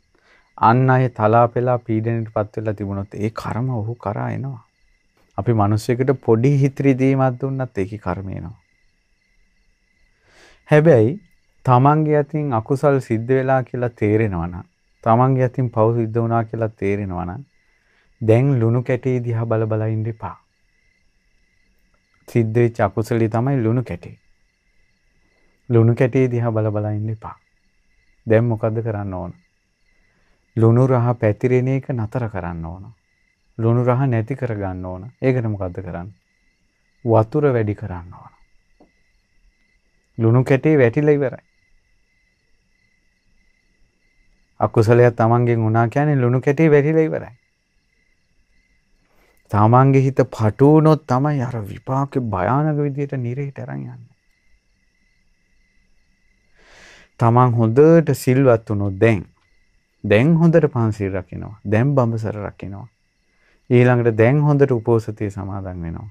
අන් අය තලාපෙලා පීඩනයටපත් වෙලා තිබුණොත් ඒ karma ඔහු කරා එනවා. අපි මිනිස්සෙකුට පොඩි හිත්‍රිදීමක් දුන්නත් ඒකේ කර්මයනවා. හැබැයි තමන්ගේ අතින් අකුසල් සිද්ධ වෙලා කියලා තේරෙනවා නම් තමන්ගේ අතින් පව් සිද්ධ වුණා කියලා තේරෙනවා නම් දැන් ලුණු කැටේ දිහා බල බල ඉන්න එපා. සිද්ධ වෙච්ච අකුසලී තමයි ලුණු කැටේ. ලුණු කැටේ දිහා බල බල ඉන්න එපා. දැන් මොකද්ද කරන්න ඕන? ලුණු රහ පැතිරෙන එක නතර කරන්න ඕන. ලුණු රහ නැති කරගන්න ඕන. ඒකට මොකද්ද කරන්න? වතුර වැඩි කරන්න ඕන. ලුණු කැටේ වැටිලා ඉවරයි. අකුසලයක් තමන්ගෙන් වුණා කියන්නේ ලුණු කැටේ වැටිලා ඉවරයි. තමන්ගේ හිත පටු වුණොත් තමයි අර විපාකේ භයානක විදියට නිරේට අරන් යන්නේ. තමන් හොඳට සිල්වත් වුණොත් දැන් දැන් හොඳට පන්සිල් රකින්නවා. දැන් බඹසර රකින්නවා. ඊළඟට දැන් හොඳට උපෝසතය සමාදන් වෙනවා.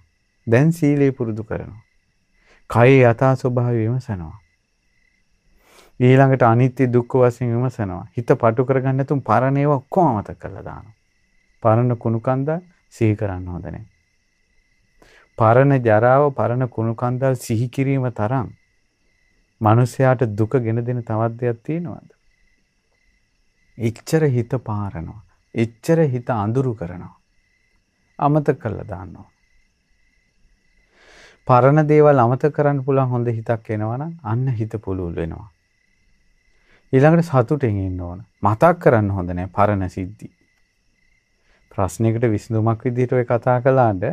දැන් සීලේ පුරුදු කරනවා. කයේ යථා ස්වභාවය විමසනවා. ඊළඟට අනිත්‍ය දුක්ඛ වශයෙන් විමසනවා. හිත පටු කරගන්න නැතුම් පරණ ඒවා ඔක්කොම අමතක කරලා දානවා. පරණ කුණුකන්දල් සිහි කරන්න හොඳ නැහැ. පරණ ජරාව පරණ කුණුකන්දල් සිහි කිරීම තරම් මිනිසයාට දුක ගෙන දෙන තවත් දෙයක් තියෙනවද? එච්චර හිත පාරනවා. එච්චර හිත අඳුරු කරනවා. අමතක කරලා දානවා. පරණ දේවල් අමතක කරන්න පුළුවන් හොඳ හිතක් එනවනම් අන්න හිත පුළුල් වෙනවා. ඊළඟට සතුටෙන් ඉන්න ඕන. මතක් කරන්න හොඳ නෑ පරණ සිද්ධි. ප්‍රශ්නයකට විසඳුමක් විදිහට ඔය කතා කළාට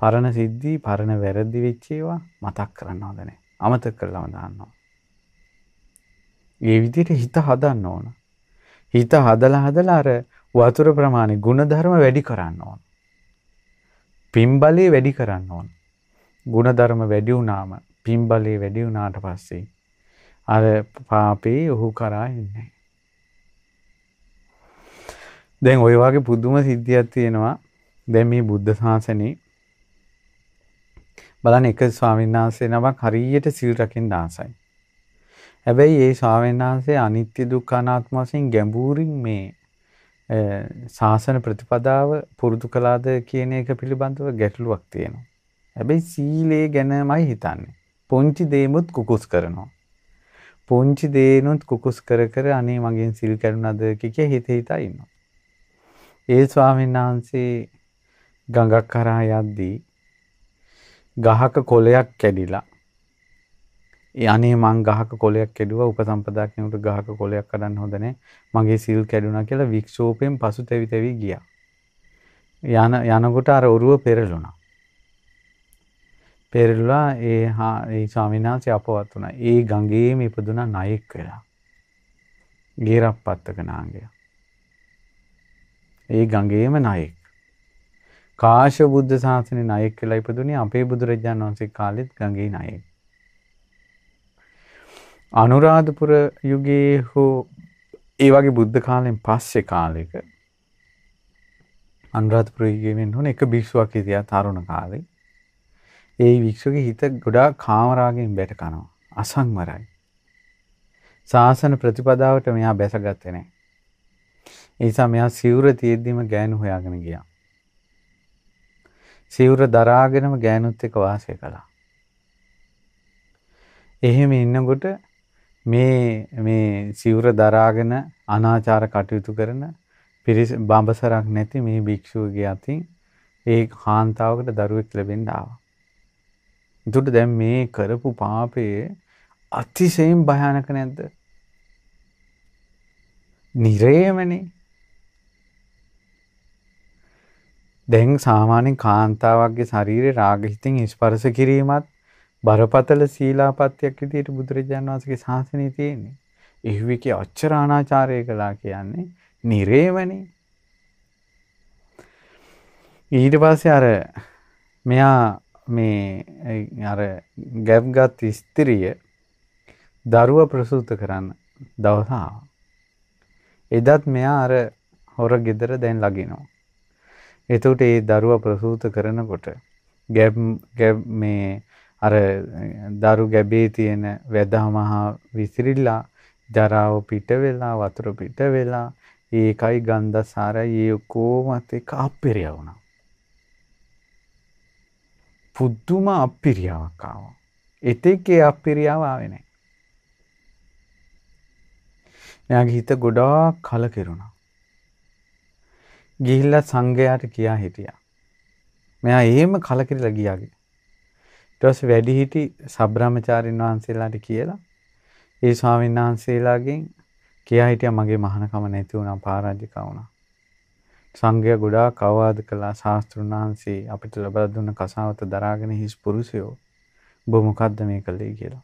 පරණ සිද්ධි, පරණ වැරදි වෙච්ච ඒවා මතක් කරන්න හොඳ නෑ. අමතක කරලාම දානවා. මේ විදිහට හිත හදන්න ඕන. හිත හදලා හදලා අර වතුර ප්‍රමාණය ගුණධර්ම වැඩි කරන්න ඕන. පිම්බලේ වැඩි කරන්න ඕන. ගුණධර්ම වැඩි වුණාම පිම්බලේ වැඩි වුණාට පස්සේ අර පාපේ ඔහු කරා එන්නේ. දැන් ওই වගේ පුදුම සිද්ධියක් තියෙනවා. දැන් මේ බුද්ධ ශාසනේ බලන්න එක ස්වාමීන් වහන්සේ නමක් හරියට සිල් රකින්න ආසයි. හැබැයි ඒ ස්වාමීන් වහන්සේ අනිත්‍ය දුක්ඛ අනාත්ම වශයෙන් ගැඹුරින් මේ ශාසන ප්‍රතිපදාව පුරුදු කළාද කියන එක පිළිබඳව ගැටලුවක් තියෙනවා. හැබැයි සීලේ ගැනමයි හිතන්නේ. පුංචි දේමුත් කුකුස් කරනවා. පුංචි දේනුත් කුකුස් කර කර අනේ මගෙන් සිල් කරුණාද කිය හිත හිතා ඉන්නවා. ඒ ස්වාමීන් වහන්සේ ගඟක් කරා යද්දී ගහක කොළයක් කැඩිලා අනේ මං ගහක කොලයක් කැඩුවා උපසම්පදාඥයෙකුට ගහක කොලයක් කඩන්න හොඳ නැහැ මගේ සීල් කැඩුනා කියලා වික්ෂෝපයෙන් පසුතැවි තැවි ගියා. යන යනකොට අර ඔරුව පෙරළුණා. පෙරළුලා ඒ හා ඒ ස්වාමිනාංශය අපවත් වුණා. ඒ ගඟේම ඉපදුනා නයෙක් වෙලා. ගේරප්පත්තක නාගය. ඒ ගඟේම නයෙක්. කාශ්‍යප බුද්ධ ශාසනයේ නයෙක් කියලා ඉපදුනේ අපේ බුදුරජාණන් වහන්සේ කාලෙත් ගඟේ නයෙක්. අනුරාධපුර යුගයේ හෝ ඒ වගේ බුද්ධ කාලයෙන් පස්සේ කාලෙක අනුරාධපුර යුගයෙන් හොන එක භික්ෂුවක් හිටියා තරුණ කාලේ. ඒ භික්ෂුවගේ හිත ගොඩාක් කාමරාගෙන් බැට කරනවා. අසංවරයි. සාසන ප්‍රතිපදාවට මෙයා බැසගත්තේ නැහැ. ඒ නිසා මෙයා සිවුර තියෙද්දිම ගෑනු හොයාගෙන ගියා. සිවුර දරාගෙනම ගෑනුත් එක්ක වාසය කළා. එහෙම ඉන්නකොට මේ මේ සිවුර දරාගෙන අනාචාර කටයුතු කරන පිරිස බඹසරක් නැති මේ භික්ෂුවගේ අතින් ඒ කාන්තාවකට දරුවෙක් ලැබෙන්න ආවා. එතකොට දැන් මේ කරපු පාපයේ අතිශයින් භයානක නැද්ද? නිරේමනේ. දැන් සාමාන්‍ය කාන්තාවක්ගේ ශරීරේ රාග හිතෙන් ස්පර්ශ කිරීමත් බරපතල සීලාපත්තියක් විදිහට බුදුරජාණන් වහන්සේගේ ශාසනය තියෙන්නේ. ඉහුවිකේ අච්චර අනාචාරය කළා කියන්නේ නිරේවනේ. ඊට පස්සේ අර මෙයා මේ අර ගැප්ගත් ස්ත්‍රිය දරුව ප්‍රසූත කරන්න දවස එදත් මෙයා අර හොර ගෙදර දැන් ලගිනවා. එතකොට ඒ දරුව ප්‍රසූත කරනකොට ගැබ් මේ අර දරු ගැබේ තියෙන වැදමහා විසිරිලා ජරාව පිට වෙලා වතුර පිට වෙලා ඒකයි ගන්ධසාරයි ඒ කොමත් එක අපිරිය වුණා. පුදුම අපිරියාවක් ආවා. එතෙක් ඒ අපිරියාව ආවේ නැහැ. මෙයාගේ හිත ගොඩාක් කලකිරුණා. ගිහිල්ලා සංඝයාට කියා හිටියා. මෙයා එහෙම කලකිරලා ගියාගේ. ඊට පස්සේ වැඩිහිටි සබ්‍රාහ්මචාරින් වහන්සේලාට කියලා ඒ ස්වාමීන් වහන්සේලාගෙන් කියා හිටියා මගේ මහානකම නැති වුණා පරාජික වුණා. සංඝයා ගොඩාක් අවවාද කළා ශාස්ත්‍රුන් වහන්සේ අපිට ලබා දුන්න කසාවත දරාගෙන හිස් පුරුෂයෝ ඔබ මොකද්ද මේ කළේ කියලා.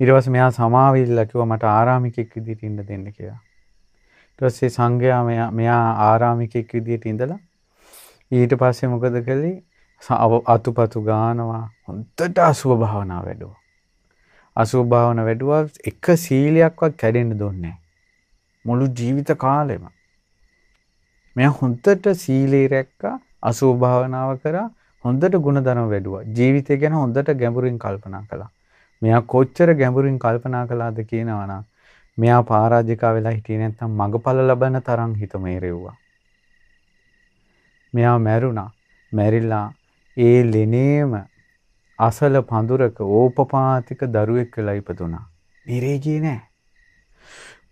ඊට පස්සේ මෙයා සමාවිල්ලා කිව්වා මට ආරාමිකෙක් විදිහට ඉන්න දෙන්න කියලා. ඊට පස්සේ සංඝයා මෙයා ආරාමිකෙක් විදිහට ඉඳලා ඊට පස්සේ මොකද කළේ අතුපතු ගානවා හොන්තට අසුව භාවනා වැඩුව. අසුව භාවන වැඩුව එක සීලයක්වත් කැඩෙන්න්න දුන්නේ. මුළු ජීවිත කාලෙම. මෙ හොන්තට සීලේ රැක්ක අසුව භාවනාව කර හොඳට ගුණ දන වැඩුව ජීවිතය ගැන හොඳට ගැඹුරින් කල්පනා කළා. මෙයා කොච්චර ගැඹුරින් කල්පනා කලාද කියනවනා මෙයා පාරාජිකා වෙලා හිටිය නැත්තම් මඟඵල ලබන තරම් හිත මේරෙව්වා. මෙයා මැරුණා මැරිල්ලා ඒ ලෙනේම අසල පඳුරක ඕපපාතික දරුවෙක් වෙලා ඉපදුනා. නිරේජී නෑ.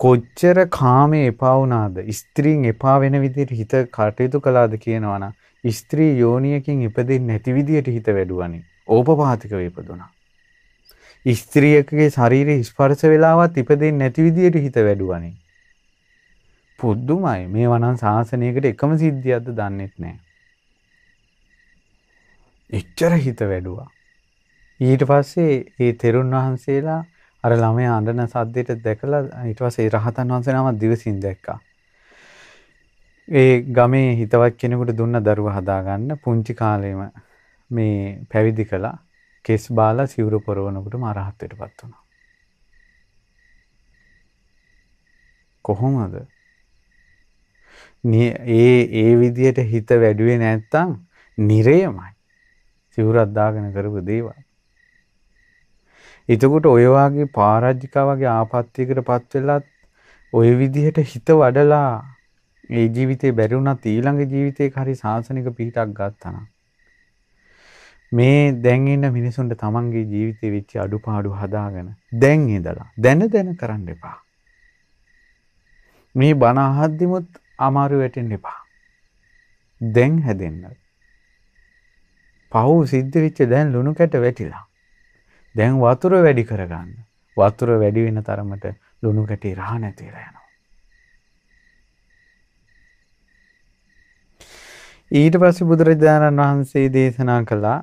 කොච්චර කාමේ එපා වුණාද? ස්ත්‍රීන් එපා වෙන විදිහට හිත කටයුතු කළාද කියනවනම් ස්ත්‍රී යෝනියකින් ඉපදෙන්නේ නැති විදිහට හිත වැඩුවනේ. ඕපපාතිකව ඉපදුනා. ස්ත්‍රියකගේ ශරීරයේ ස්පර්ශ වෙලාවත් ඉපදෙන්නේ නැති විදිහට හිත වැඩුවනේ. පුදුමයි. මේ වනම් සාසනයකට එකම සිද්ධියක්ද දන්නේත් නැහැ. එච්චර හිත වැඩුවා. ඊට පස්සේ ඒ තෙරුන් වහන්සේලා අර ළමයා අඬන සද්දෙට දැකලා ඊට පස්සේ රහතන් වහන්සේ නමක් දිවසින් දැක්කා. ඒ ගමේ හිතවත් කෙනෙකුට දුන්න දරුවා හදාගන්න පුංචි කාලේම මේ පැවිදි කළා. කෙස් බාලා සිවුරු පොරවනකොටම අරහත් වෙටපත් වුණා. කොහොමද? ඒ ඒ විදියට හිත වැඩුවේ නැත්තම් නිරේමයි. සිවුරක් දාගෙන කරපු දේවල්. එතකොට ඔය වගේ පරාජිකා වගේ ආපත්‍යයකටපත් වෙලත් ඔය විදිහට හිත වඩලා මේ ජීවිතේ බැරි වුණත් ඊළඟ ජීවිතේක හරි සාසනික පිහිටක් ගත්තා නම් මේ දැන් ඉන්න මිනිසුන්ට තමන්ගේ ජීවිතේ වෙච්ච අඩුපාඩු හදාගෙන දැන් ඉඳලා දැන දැන කරන්න එපා. මේ බණ අහද්දිමුත් අමාරු වෙටෙන්න එපා. දැන් හැදෙන්න. පහු සිද්ධ වෙච්ච දැන් ලුණු කැට වැටිලා. දැන් වතුර වැඩි කරගන්න. වතුර වැඩි වෙන තරමට ලුණු කැටේ රහ නැතිලා යනවා. ඊට පස්සේ බුදුරජාණන් වහන්සේ දේශනා කළා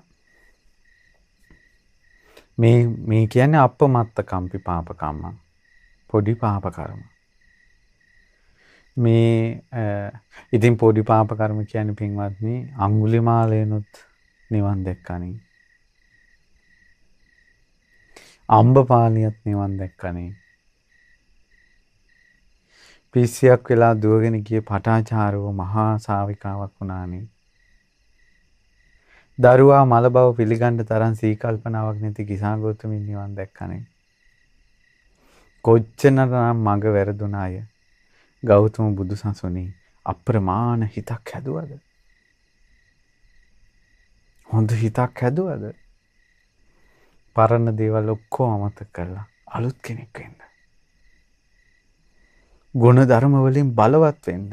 මේ මේ කියන්නේ අපමත්ත කම්පි පාප කම්ම පොඩි පාප කර්ම මේ ඉතින් පොඩි පාප කර්ම කියන්නේ පින්වත්නි අඟුලිමාලේනොත් නිවන් දැක්කනේ. අම්බපාලියත් නිවන් දැක්කනේ. පිස්සියක් වෙලා දුවගෙන ගිය පටාචාරව මහා සාවිකාවක් වුණානේ. දරුවා මල බව පිළිගන්න තරම් සීකල්පනාවක් නැති කිසాగෞතමින් නිවන් දැක්කනේ. කොච්චරනම් මඟ වැරදුනාය. ගෞතම බුදුසසුනේ අප්‍රමාණ හිතක් හැදුවද? හොඳ හිතක් හැදුවද? පරණ දේවල් ඔක්කොම අමතක කරලා අලුත් කෙනෙක් වෙන්න. ගුණ ධර්ම වලින් බලවත් වෙන්න.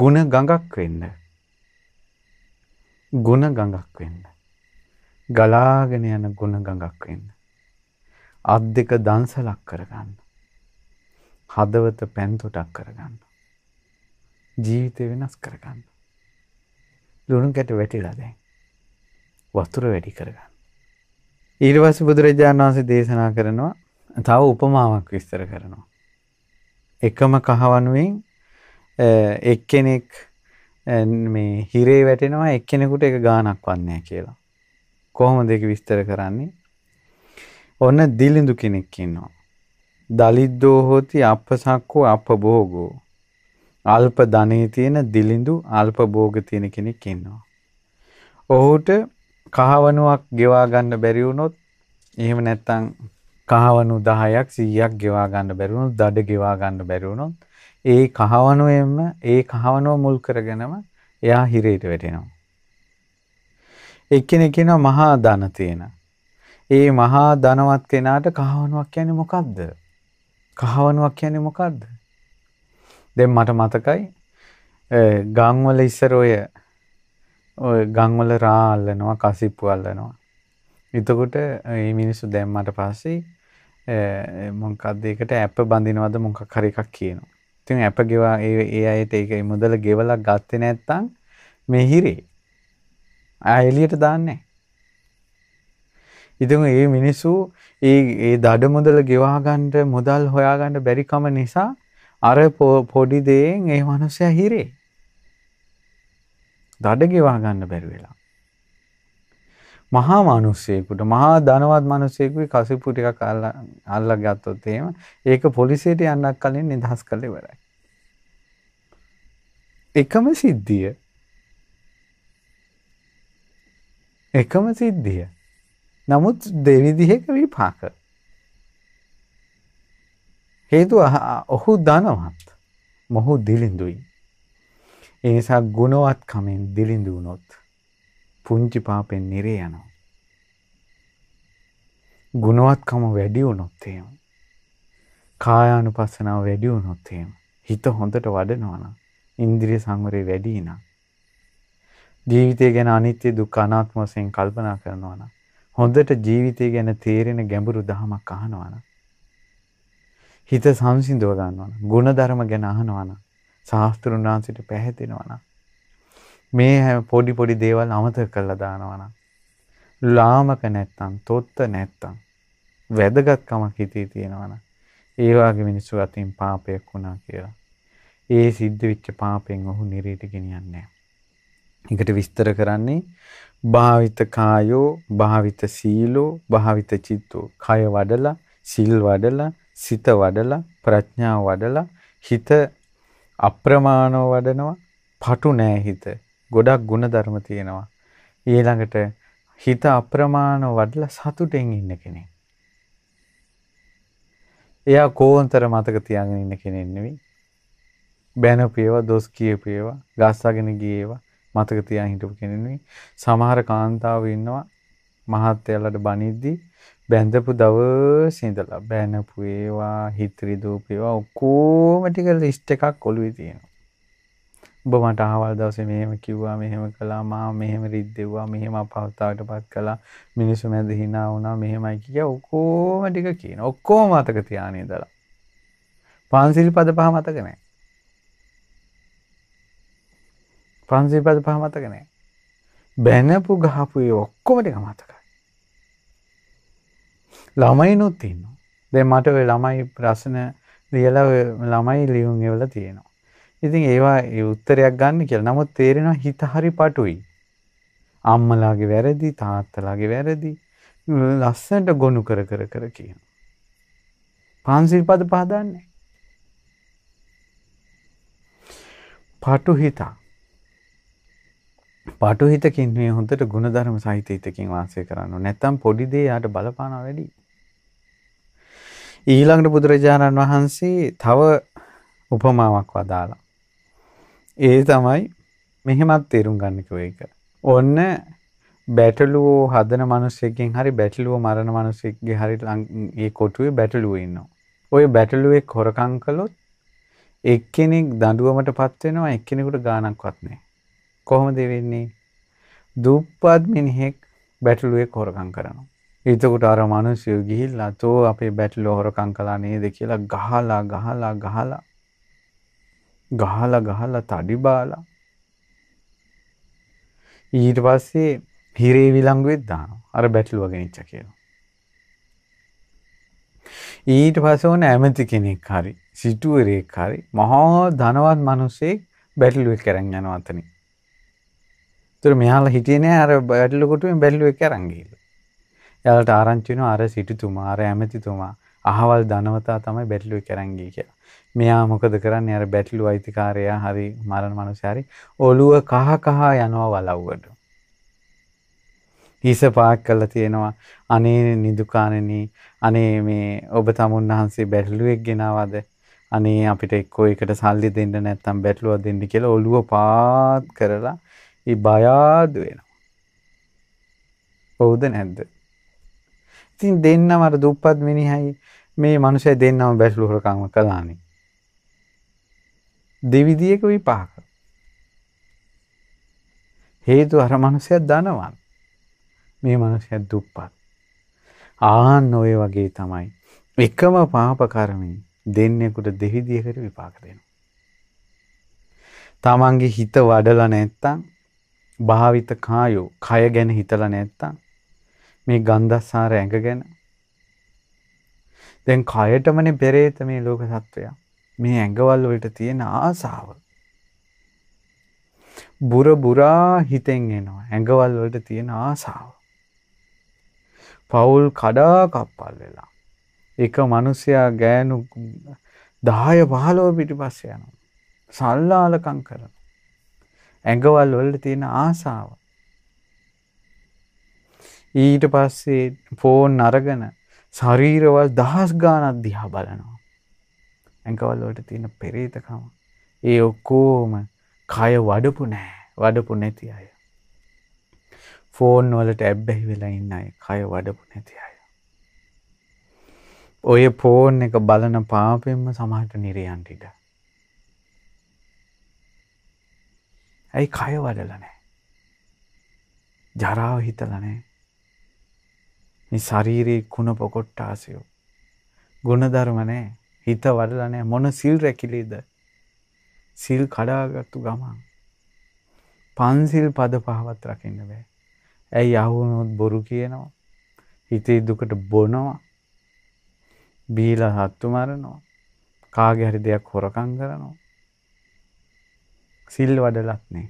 ගුණ ගඟක් වෙන්න. ගුණ ගඟක් වෙන්න. ගලාගෙන යන ගුණ ගඟක් වෙන්න. අත් දෙක දන්සලක් කරගන්න. හදවත පැන්තොටක් කරගන්න. ජීවිතය වෙනස් කරගන්න. ලුණු කැට වැටිලා දැන්. වතුර වැඩි කරගන්න. ඊළවස බුදුරජාණන් වහන්සේ දේශනා කරනවා තව උපමාවක් විස්තර කරනවා. එකම කහවනුවෙන් එක්කෙනෙක් මේ හිරේ වැටෙනවා එක්කෙනෙකුට එක ගානක් වන්නේ කියලා. කොහොමද ඒක විස්තර කරන්නේ? ඔන්න දිලිඳු කෙනෙක් ඉන්නවා. දලිද්දෝ හෝති අපසක්කෝ අපභෝගෝ. අල්ප ධනෙ තියෙන දිලිඳු අල්ප භෝග තියෙන කෙනෙක් ඉන්නවා. ඔහුට කහවනුවක් ගෙවා ගන්න බැරි වුණොත් එහෙම නැත්තම් කහවනු 10ක් 100ක් ගෙවා ගන්න බැරි වුණොත් දඩ ගෙවා ගන්න බැරි වුණොත් ඒ කහවනුවෙම ඒ කහවනුව මුල් කරගෙනම එයා හිරේට වැටෙනවා. එක්කෙනෙක් කියනවා මහා ධන තියෙන. ඒ මහා ධනවත් කෙනාට කහවනුවක් කියන්නේ මොකද්ද? කහවනුවක් කියන්නේ මොකද්ද? දැන් මට මතකයි ගම්වල ඉස්සර ඔය ගංවල රාල්ලනවා කසිප්පු අල්ලනවා. එතකොට ඒ මිනිස්සු දැම්මට පස්සේ මොකක්දකට ඇප බඳිනවද මොකක් හරි එකක් කියනවා. ඉතින් ඇප ගෙවා ඒ අයට ඒක මුදල ගෙවලක් ගත්තේ නැත්තම් මේ හිරේ. එලියට දාන්නේ. ඉතින් ඒ මිනිස්සු ඒ ඒ දඩ මුදල ගෙවා ගන්න මුදල් හොයා ගන්න බැරි කම නිසා අර පොඩි දෙයෙන් ඒ මනුස්සයා හිරේ. දඩ ගෙවා ගන්න බැරි වෙලා. මහා මිනිස්සෙකුට මහා ධනවත් මිනිස්සෙකුගේ කසිප්පු ටිකක් අල්ලා ගත්තොත් එහෙම ඒක පොලිසියට යන්නක් කලින් නිදහස් කරලා ඉවරයි. එකම සිද්ධිය එකම සිද්ධිය. නමුත් දෙවිදිහක විපාක. හේතුව ඔහු ධනවත්. මොහු දිලිඳුයි. ඒ නිසා ගුණවත්කමෙන් දිලිඳු වුණොත් පුංචි පාපෙන් නිරේ යනවා. ගුණවත්කම වැඩි වුණොත් එහෙම කායානුපස්සනාව වැඩි වුණොත් එහෙම හිත හොඳට වඩනවා නම් ඉන්ද්‍රිය සංවරය වැඩි නම් ජීවිතය ගැන අනිත්‍ය දුක්ඛ අනාත්ම වශයෙන් කල්පනා කරනවා නම් හොඳට ජීවිතය ගැන තේරෙන ගැඹුරු දහමක් අහනවා නම් හිත සංසිඳව ගන්නවා නම් ගුණධර්ම ගැන අහනවා නම් ශාස්තෘන් වහන්සිට පැහැදෙනවන. මේ පොඩි පොඩි දේවල් අමත කරලා දානවන. ලාමක නැත්තම් තොත්ත නැත්තම් වැදගත්කමක් හිතේ තියෙනවන. ඒවාගේ මිනිස්සු අතින් පාපයක් වුණා කියලා. ඒ සිද්ධ වෙච්ච පාපෙන් ඔහු නිරීට ගෙනියන්නේ එකට විස්තර කරන්නේ භාවිත කායෝ භාවිත සීලෝ භාවිත චිත්තෝ කය වඩලා සිල් වඩලා සිත වඩලා ප්‍රඥාව වඩලා හිත අප්‍රමාණව වඩනවා පටු නෑ හිත. ගොඩක් ಗುಣධර්ම තියෙනවා. ඊළඟට හිත අප්‍රමාණව වඩලා සතුටෙන් ඉන්න කෙනෙක්. එයා කෝන්තර මතක තියාගෙන ඉන්න කෙනෙක් නෙවෙයි. බැනපේවා, දොස් කියපේවා, ගස්සගෙන ගියේවා මතක තියාගෙන හිටපු කෙනෙක් නෙවෙයි. සමහර කාන්තාවෝ ඉන්නවා මහත්යලට බනිද්දී බැඳපු දවසිඳලා බැනපු ඒවා හිතරි දූපේවා ඔක්කෝම ටික ලිස්ට් එකක් ඔළුවේ තියෙනවා. ඔබ මට අහවල් දවසේ මෙහෙම කිව්වා මෙහෙම කළා මා මෙහෙම රිද්දෙව්වා මෙහෙම අපහසුතාවටපත් කළා මිනිස්සු මැද hina වුණා මෙහෙමයි කිය ඔක්කොම ටික කියන. ඔක්කොම මතක තියාන ඉඳලා. පන්සිල් පද පහ මතක නැහැ. පන්සිල් පද පහ මතක නැහැ. බැනපු ගහපු ඔක්කොම ටික මතකයි. ළමයිනුත් තින්නවා. දැ මට ළමයි ප්‍රශ්න දියල ළමයි ලියුම් එවල තියෙනවා. ඉතින් ඒවා උත්තරයක් ගන්න කියල නමුත් තේරෙනවා හිතහරි පටුයි. අම්මලාගේ වැරදි තාත්තලාගේ වැරදි ලස්සට ගොුණු කර කර කර කියන. පන්සිල් පද පාදන්නේ. පටු හිතා පටු හිතකින් මේ හොඳට ගුණධර්ම සහිත හිතකින් වාසය කරන්න නැත්තම් පොඩිදේ යාට බලපාන වැඩි ඊළඟට බුදුරජාණන් වහන්සේ තව උපමාවක් වදාලා. ඒ තමයි මෙහෙමත් තේරුම් ගන්න කිව්ව එක. ඔන්න බැටළුවෝ හදන මිනිස්සෙක්ගෙන් හරි බැටළුවෝ මරන මිනිස්සෙක්ගේ හරි ඒ කොටුවේ බැටළුවෝ ඉන්නවා. ওই බැටළුවෙක් හොරකම් කළොත් එක්කෙනෙක් දඬුවමටපත් වෙනවා එක්කෙනෙකුට ගාණක්වත් නැහැ. කොහොමද වෙන්නේ? දුප්පත් මිනිහෙක් බැටළුවෙක් හොරකම් කරනවා. එතකොට අර මිනිස්සු ගිහිල්ලා තෝ අපේ බැටලෝ හොරකම් කළා නේද කියලා ගහලා ගහලා ගහලා ගහලා ගහලා තඩි බාලා ඊට පස්සේ හිරේ විලංගුවෙත් දානවා අර බැටලුව ගෙනිච්ච කියලා ඊට පස්සේ ඕන ඇමති කෙනෙක් හරි සිටුවරයෙක් හරි මහා ධනවත් මිනිසෙක් බැටලුවෙක් කරන් යනවා අතනින්. ඒතර මෙයාලා හිටියේ නෑ අර බැටලු කොටුවෙන් බැටලුවෙක් කරන් ගිහිල්ලා. යාලට ආරංචි වෙනවා අර සිටුතුමා අර ඇමතිතුමා අහවල් ධනවතා තමයි බැටළුවේ කරන් ගියේ කියලා. මෙයා මොකද කරන්නේ අර බැටළු අයිතිකාරයා හරි මරණ මිනිස්සු හරි ඔළුව කහ කහ යනවා වලව්වට. හිස පාක් කරලා තියෙනවා අනේ නිදුකාණෙනි අනේ මේ ඔබ තමුන් වහන්සේ බැටළුවෙක් ගෙනාවද අනේ අපිට එක්කෝ එකට සල්ලි දෙන්න නැත්නම් බැටළුව දෙන්න කියලා ඔළුව පාත් කරලා ඒ බය ආදු වෙනවා. ඔව්ද නැද්ද? ඉතින් දෙන්නම අර දුප්පත් මිනිහයි මේ මනුෂය දෙන්නම බැස්ලු හොරකම කළානේ. දෙවිදියක විපාක. හේතු අර මනුෂයත් ධනවන්. මේ මනුෂයත් දුප්පත්. ආන්න ඔය වගේ තමයි. එකම පාප කර්මය දෙන්නෙකුට දෙවිදියකට විපාක දෙනවා. තමන්ගේ හිත වඩලා නැත්තම් භාවිත කායෝ කය ගැන හිතලා නැත්තම් මේ ගන්ධස්සාර ඇඟ ගැන. දැන් කයටමනේ පෙරේත මේ ලෝක සත්වය. මේ ඇඟවල් වලට තියෙන ආසාව. බුර බුරා හිතෙන් එනවා. ඇඟවල් වලට තියෙන ආසාව. පවුල් කඩා කප්පල් වෙලා. එක මිනිසයා ගෑනු 10 15 පිටිපස්ස යනවා. සල්ලාලකම් කරනවා. ඇඟවල් වල තියෙන ආසාව. ඊට පස්සේ ෆෝන් අරගෙන ශරීරවල් දහස් ගානක් දිහා බලනවා. ඇඟවල් වලට තියෙන පෙරේතකම ඒ ඔක්කොම කය වඩපු නෑ වඩපු නැති අය. ෆෝන් වලට ඇබ්බැහි වෙලා ඉන්න අය කය වඩපු නැති අය. ඔය ෆෝන් එක බලන පාපෙන්ම සමහරට නිරයන්ට ඉඩ. ඇයි කය වඩලා නැහැ. ජරාව හිතලා නැහැ. මේ ශරීරයේ කුණ පොකොට්ටාසයෝ. ගුණධර්ම නෑ හිත වඩලා නෑ මොන සිල් රැකිලේද? සිල් කඩාගත්තු ගමන් පන්සිල් පද පහවත් රකින්න බෑ. ඇයි අහුනොත් බොරු කියනවා. හිතේ දුකට බොනවා. බීලා හත්තු මරනවා. කාගේ හරි දෙයක් හොරකම් කරනවා. සිල් වඩලත් නෑ.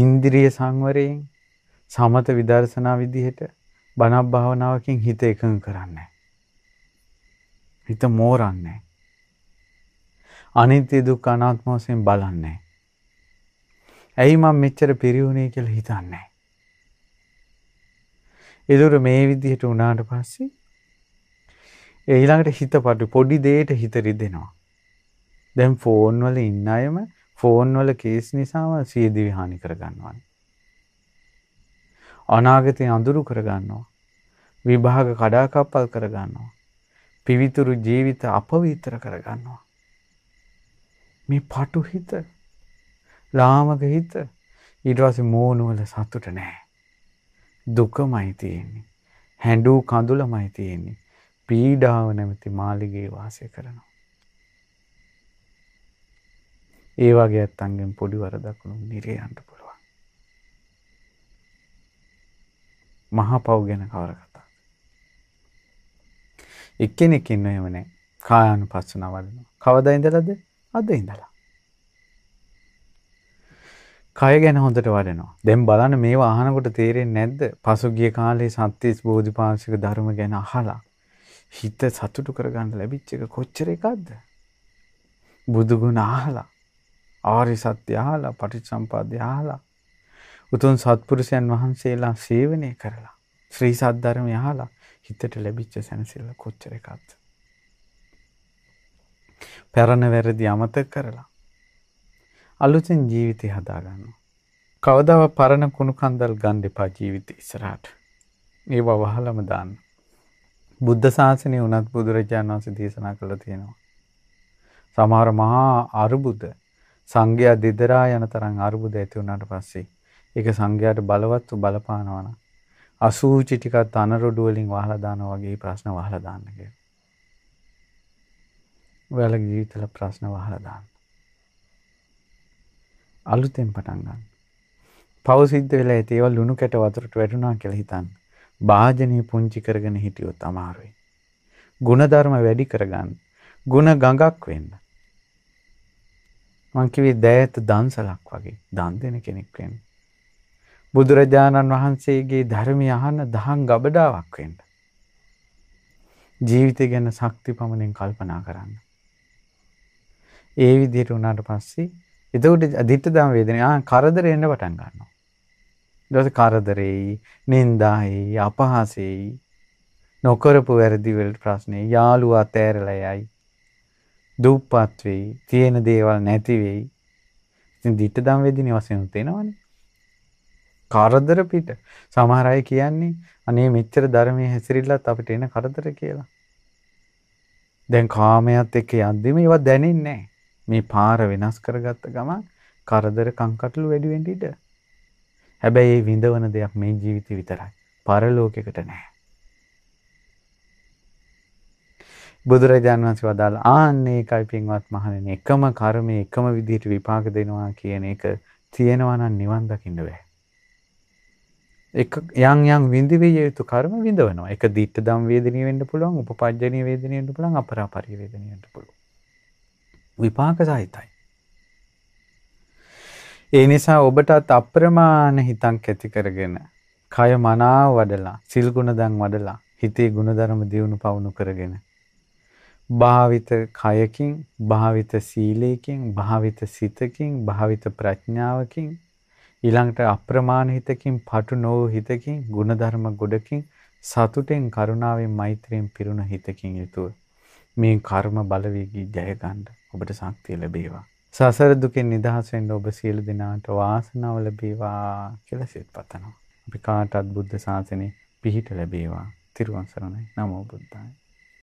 ඉන්ද්‍රිය සංවරයෙන් සමත විදර්ශනා විදිහට බණක් භාවනාවකින් හිත එකඟ කරන්නේ හිත මෝරන්නේ අනිත්‍ය දුක්ඛ අනාත්ම වශයෙන් බලන්නේ ඇයි මම මෙච්චර පිරිහුනේ කියලා හිතන්නේ ඒදුර මේ විදිහට උනාට පස්සේ ඒ ඊළඟට හිත පටු පොඩි දෙයකට හිත රිදෙනවා දැන් ෆෝන් වල ඉන්න අයම ෆෝන් වල කේස් නිසාම සියදිවි හානි කරගන්නවා අනාගතය අඳුරු කරගන්නවා. විභාග කඩාකප්පල් කරගන්නවා. පිවිතුරු ජීවිත අපවිතර කරගන්නවා. මේ පටු හිත ලාමක හිත ඊටවාස මෝනුවල සතුට නෑ. දුකමයි තියෙන්නේ. හැඩූ කඳුලමයි තියෙන්නේ. පීඩාව නැමති මාලිගේ වාසය කරනවා. ඒ වගේ ඇත්තන්ගෙන් පොඩි වරදකුණු නිරේ අන්ටපු. මහා පව් ගැන කවර කතාද? එක්කෙනෙක් ඉන්න එහෙම නැහැ. කායानुපස්සන වඩනවා. කවදා ඉඳලාද? අද ඉඳලා. කය ගැන හොඳට වඩනවා. දැන් බලන්න මේවා අහනකොට තේරෙන්නේ නැද්ද? පසුගිය කාලේ සත්‍යස් බෝධිපාක්ෂික ධර්ම ගැන අහලා හිත සතුටු කරගන්න ලැබිච්ච එක කොච්චර එකක්ද? බුදු ගුණ අහලා, ආරි සත්‍ය අහලා, පටිච්චසම්පදාය අහලා, උතුම් සත්පුරුෂයන් වහන්සේලා සේවනය කරලා ශ්‍රී සද්ධර්මය අහලා හිතට ලැබිච්ච සැනසෙල්ල කොච්චර එකක්ද? පරණ වැරදි අමතක කරලා අලුතෙන් ජීවිතය හදාගන්නවා. කවදාව පරණ කුණු කන්දල් ගන්න එපා ජීවිතේ ඉස්සරහට. ඒව වහලම දාන්න. බුද්ධ ශාසනය උනත් බුදුරජාණන් වහන්සේ දේශනා කළා තියෙනවා. සමහර මහා අරුබුද සංගය දෙදරා යන තරම් අරුබුද ඇති වුණාට පස්සේ ඒක සංඝයාට බලවත් බලපානවා නම් අසූචි ටිකක් තනරොඩු වලින් වහලා දානවා වගේ ප්‍රශ්න වහලා දාන්න කියලා. ඔයාලගේ ජීවිතවල ප්‍රශ්න වහලා දාන්න. අලුතෙන් පටන් ගන්න. පව සිද්ධ වෙලා ඒ තේවල් ලුණු කැට වතුරට වැටුණා කියලා හිතන්න. භාජනීය පුංචි කරගෙන හිටියොත් අමාරුයි. ಗುಣධර්ම වැඩි කරගන්න. ಗುಣ ගඟක් වෙන්න. මං කිව්වේ දෑත දන්සලක් වගේ දන් දෙන කෙනෙක් වෙන්න. බුදුරජාණන් වහන්සේගේ ධර්මය අහන්න දහම් ගබඩාවක් වෙන්න. ජීවිතය ගැන ශක්ති පමණින් කල්පනා කරන්න. ඒ විදිහට උනාට පස්සේ එතකොට අදිට්ඨදාම වේදනේ ආ කරදර එන්න පටන් ගන්නවා. ඊට කරදරෙයි, නින්දායි, අපහාසෙයි, නොකරපු වැරදි වලට ප්‍රශ්නේ, යාළුවා තෑරලා යයි. දුප්පත් වෙයි, තියෙන දේවල් නැති වෙයි. ඉතින් දිට්ඨදාම වේදිනේ වශයෙන් උත් වෙනවනේ. කරදර පිට. සමහර අය කියන්නේ අනේ මෙච්චර ධර්මයේ හැසිරෙILLත් අපිට එන කරදර කියලා. දැන් කාමයට එක්ක යද්දිම ඒවා දැනෙන්නේ නැහැ. මේ පාර වෙනස් කරගත්ත ගමන් කරදර කංකටළු වැඩි වෙන්න ඉඩ. හැබැයි ඒ විඳවන දෙයක් මේ ජීවිතේ විතරයි. පරලෝකයකට නැහැ. බුදුරජාන් වහන්සේ වදාළ ආන්නේ එකයි පින්වත් මහණෙනි එකම කර්මය එකම විදිහට විපාක දෙනවා කියන එක තියෙනවා නම් නිවන් දකින්න බෑ. එක යම් යම් විඳිවිය යුතු කර්ම විඳවනවා. ඒක දිට්ඨ දම් වේදනීය වෙන්න පුළුවන්, උපපජ්ජනීය වේදනීය වෙන්න පුළුවන්, අපරාපරි වේදනීය වෙන්න පුළුවන්. විපාක සහිතයි. ඒ නිසා ඔබටත් අප්‍රමාණ හිතක් ඇති කරගෙන කය මනාව වඩලා, සිල් ගුණදම් වඩලා, හිතේ ගුණධර්ම දියුණු පවුණු කරගෙන භාවිත කයකින්, භාවිත සීලයකින්, භාවිත සිතකින්, භාවිත ප්‍රඥාවකින් ඊළඟට අප්‍රමාණ හිතකින් පටු නොවූ හිතකින් ಗುಣධර්ම ගොඩකින් සතුටෙන් කරුණාවෙන් මෛත්‍රියෙන් පිරුණ හිතකින් යුතුව මේ කර්ම බලවේගී ජය ගන්න ඔබට ශක්තිය ලැබේවා. සසර දුකෙන් නිදහස් වෙන්න ඔබ සියලු දිනාට වාසනාව ලැබේවා කියලා සිත පතනවා. අපි කාටත් බුද්ධ ශාසනේ පිහිට ලැබේවා. තිරුවන් සරණයි. නමෝ බුද්ධාය.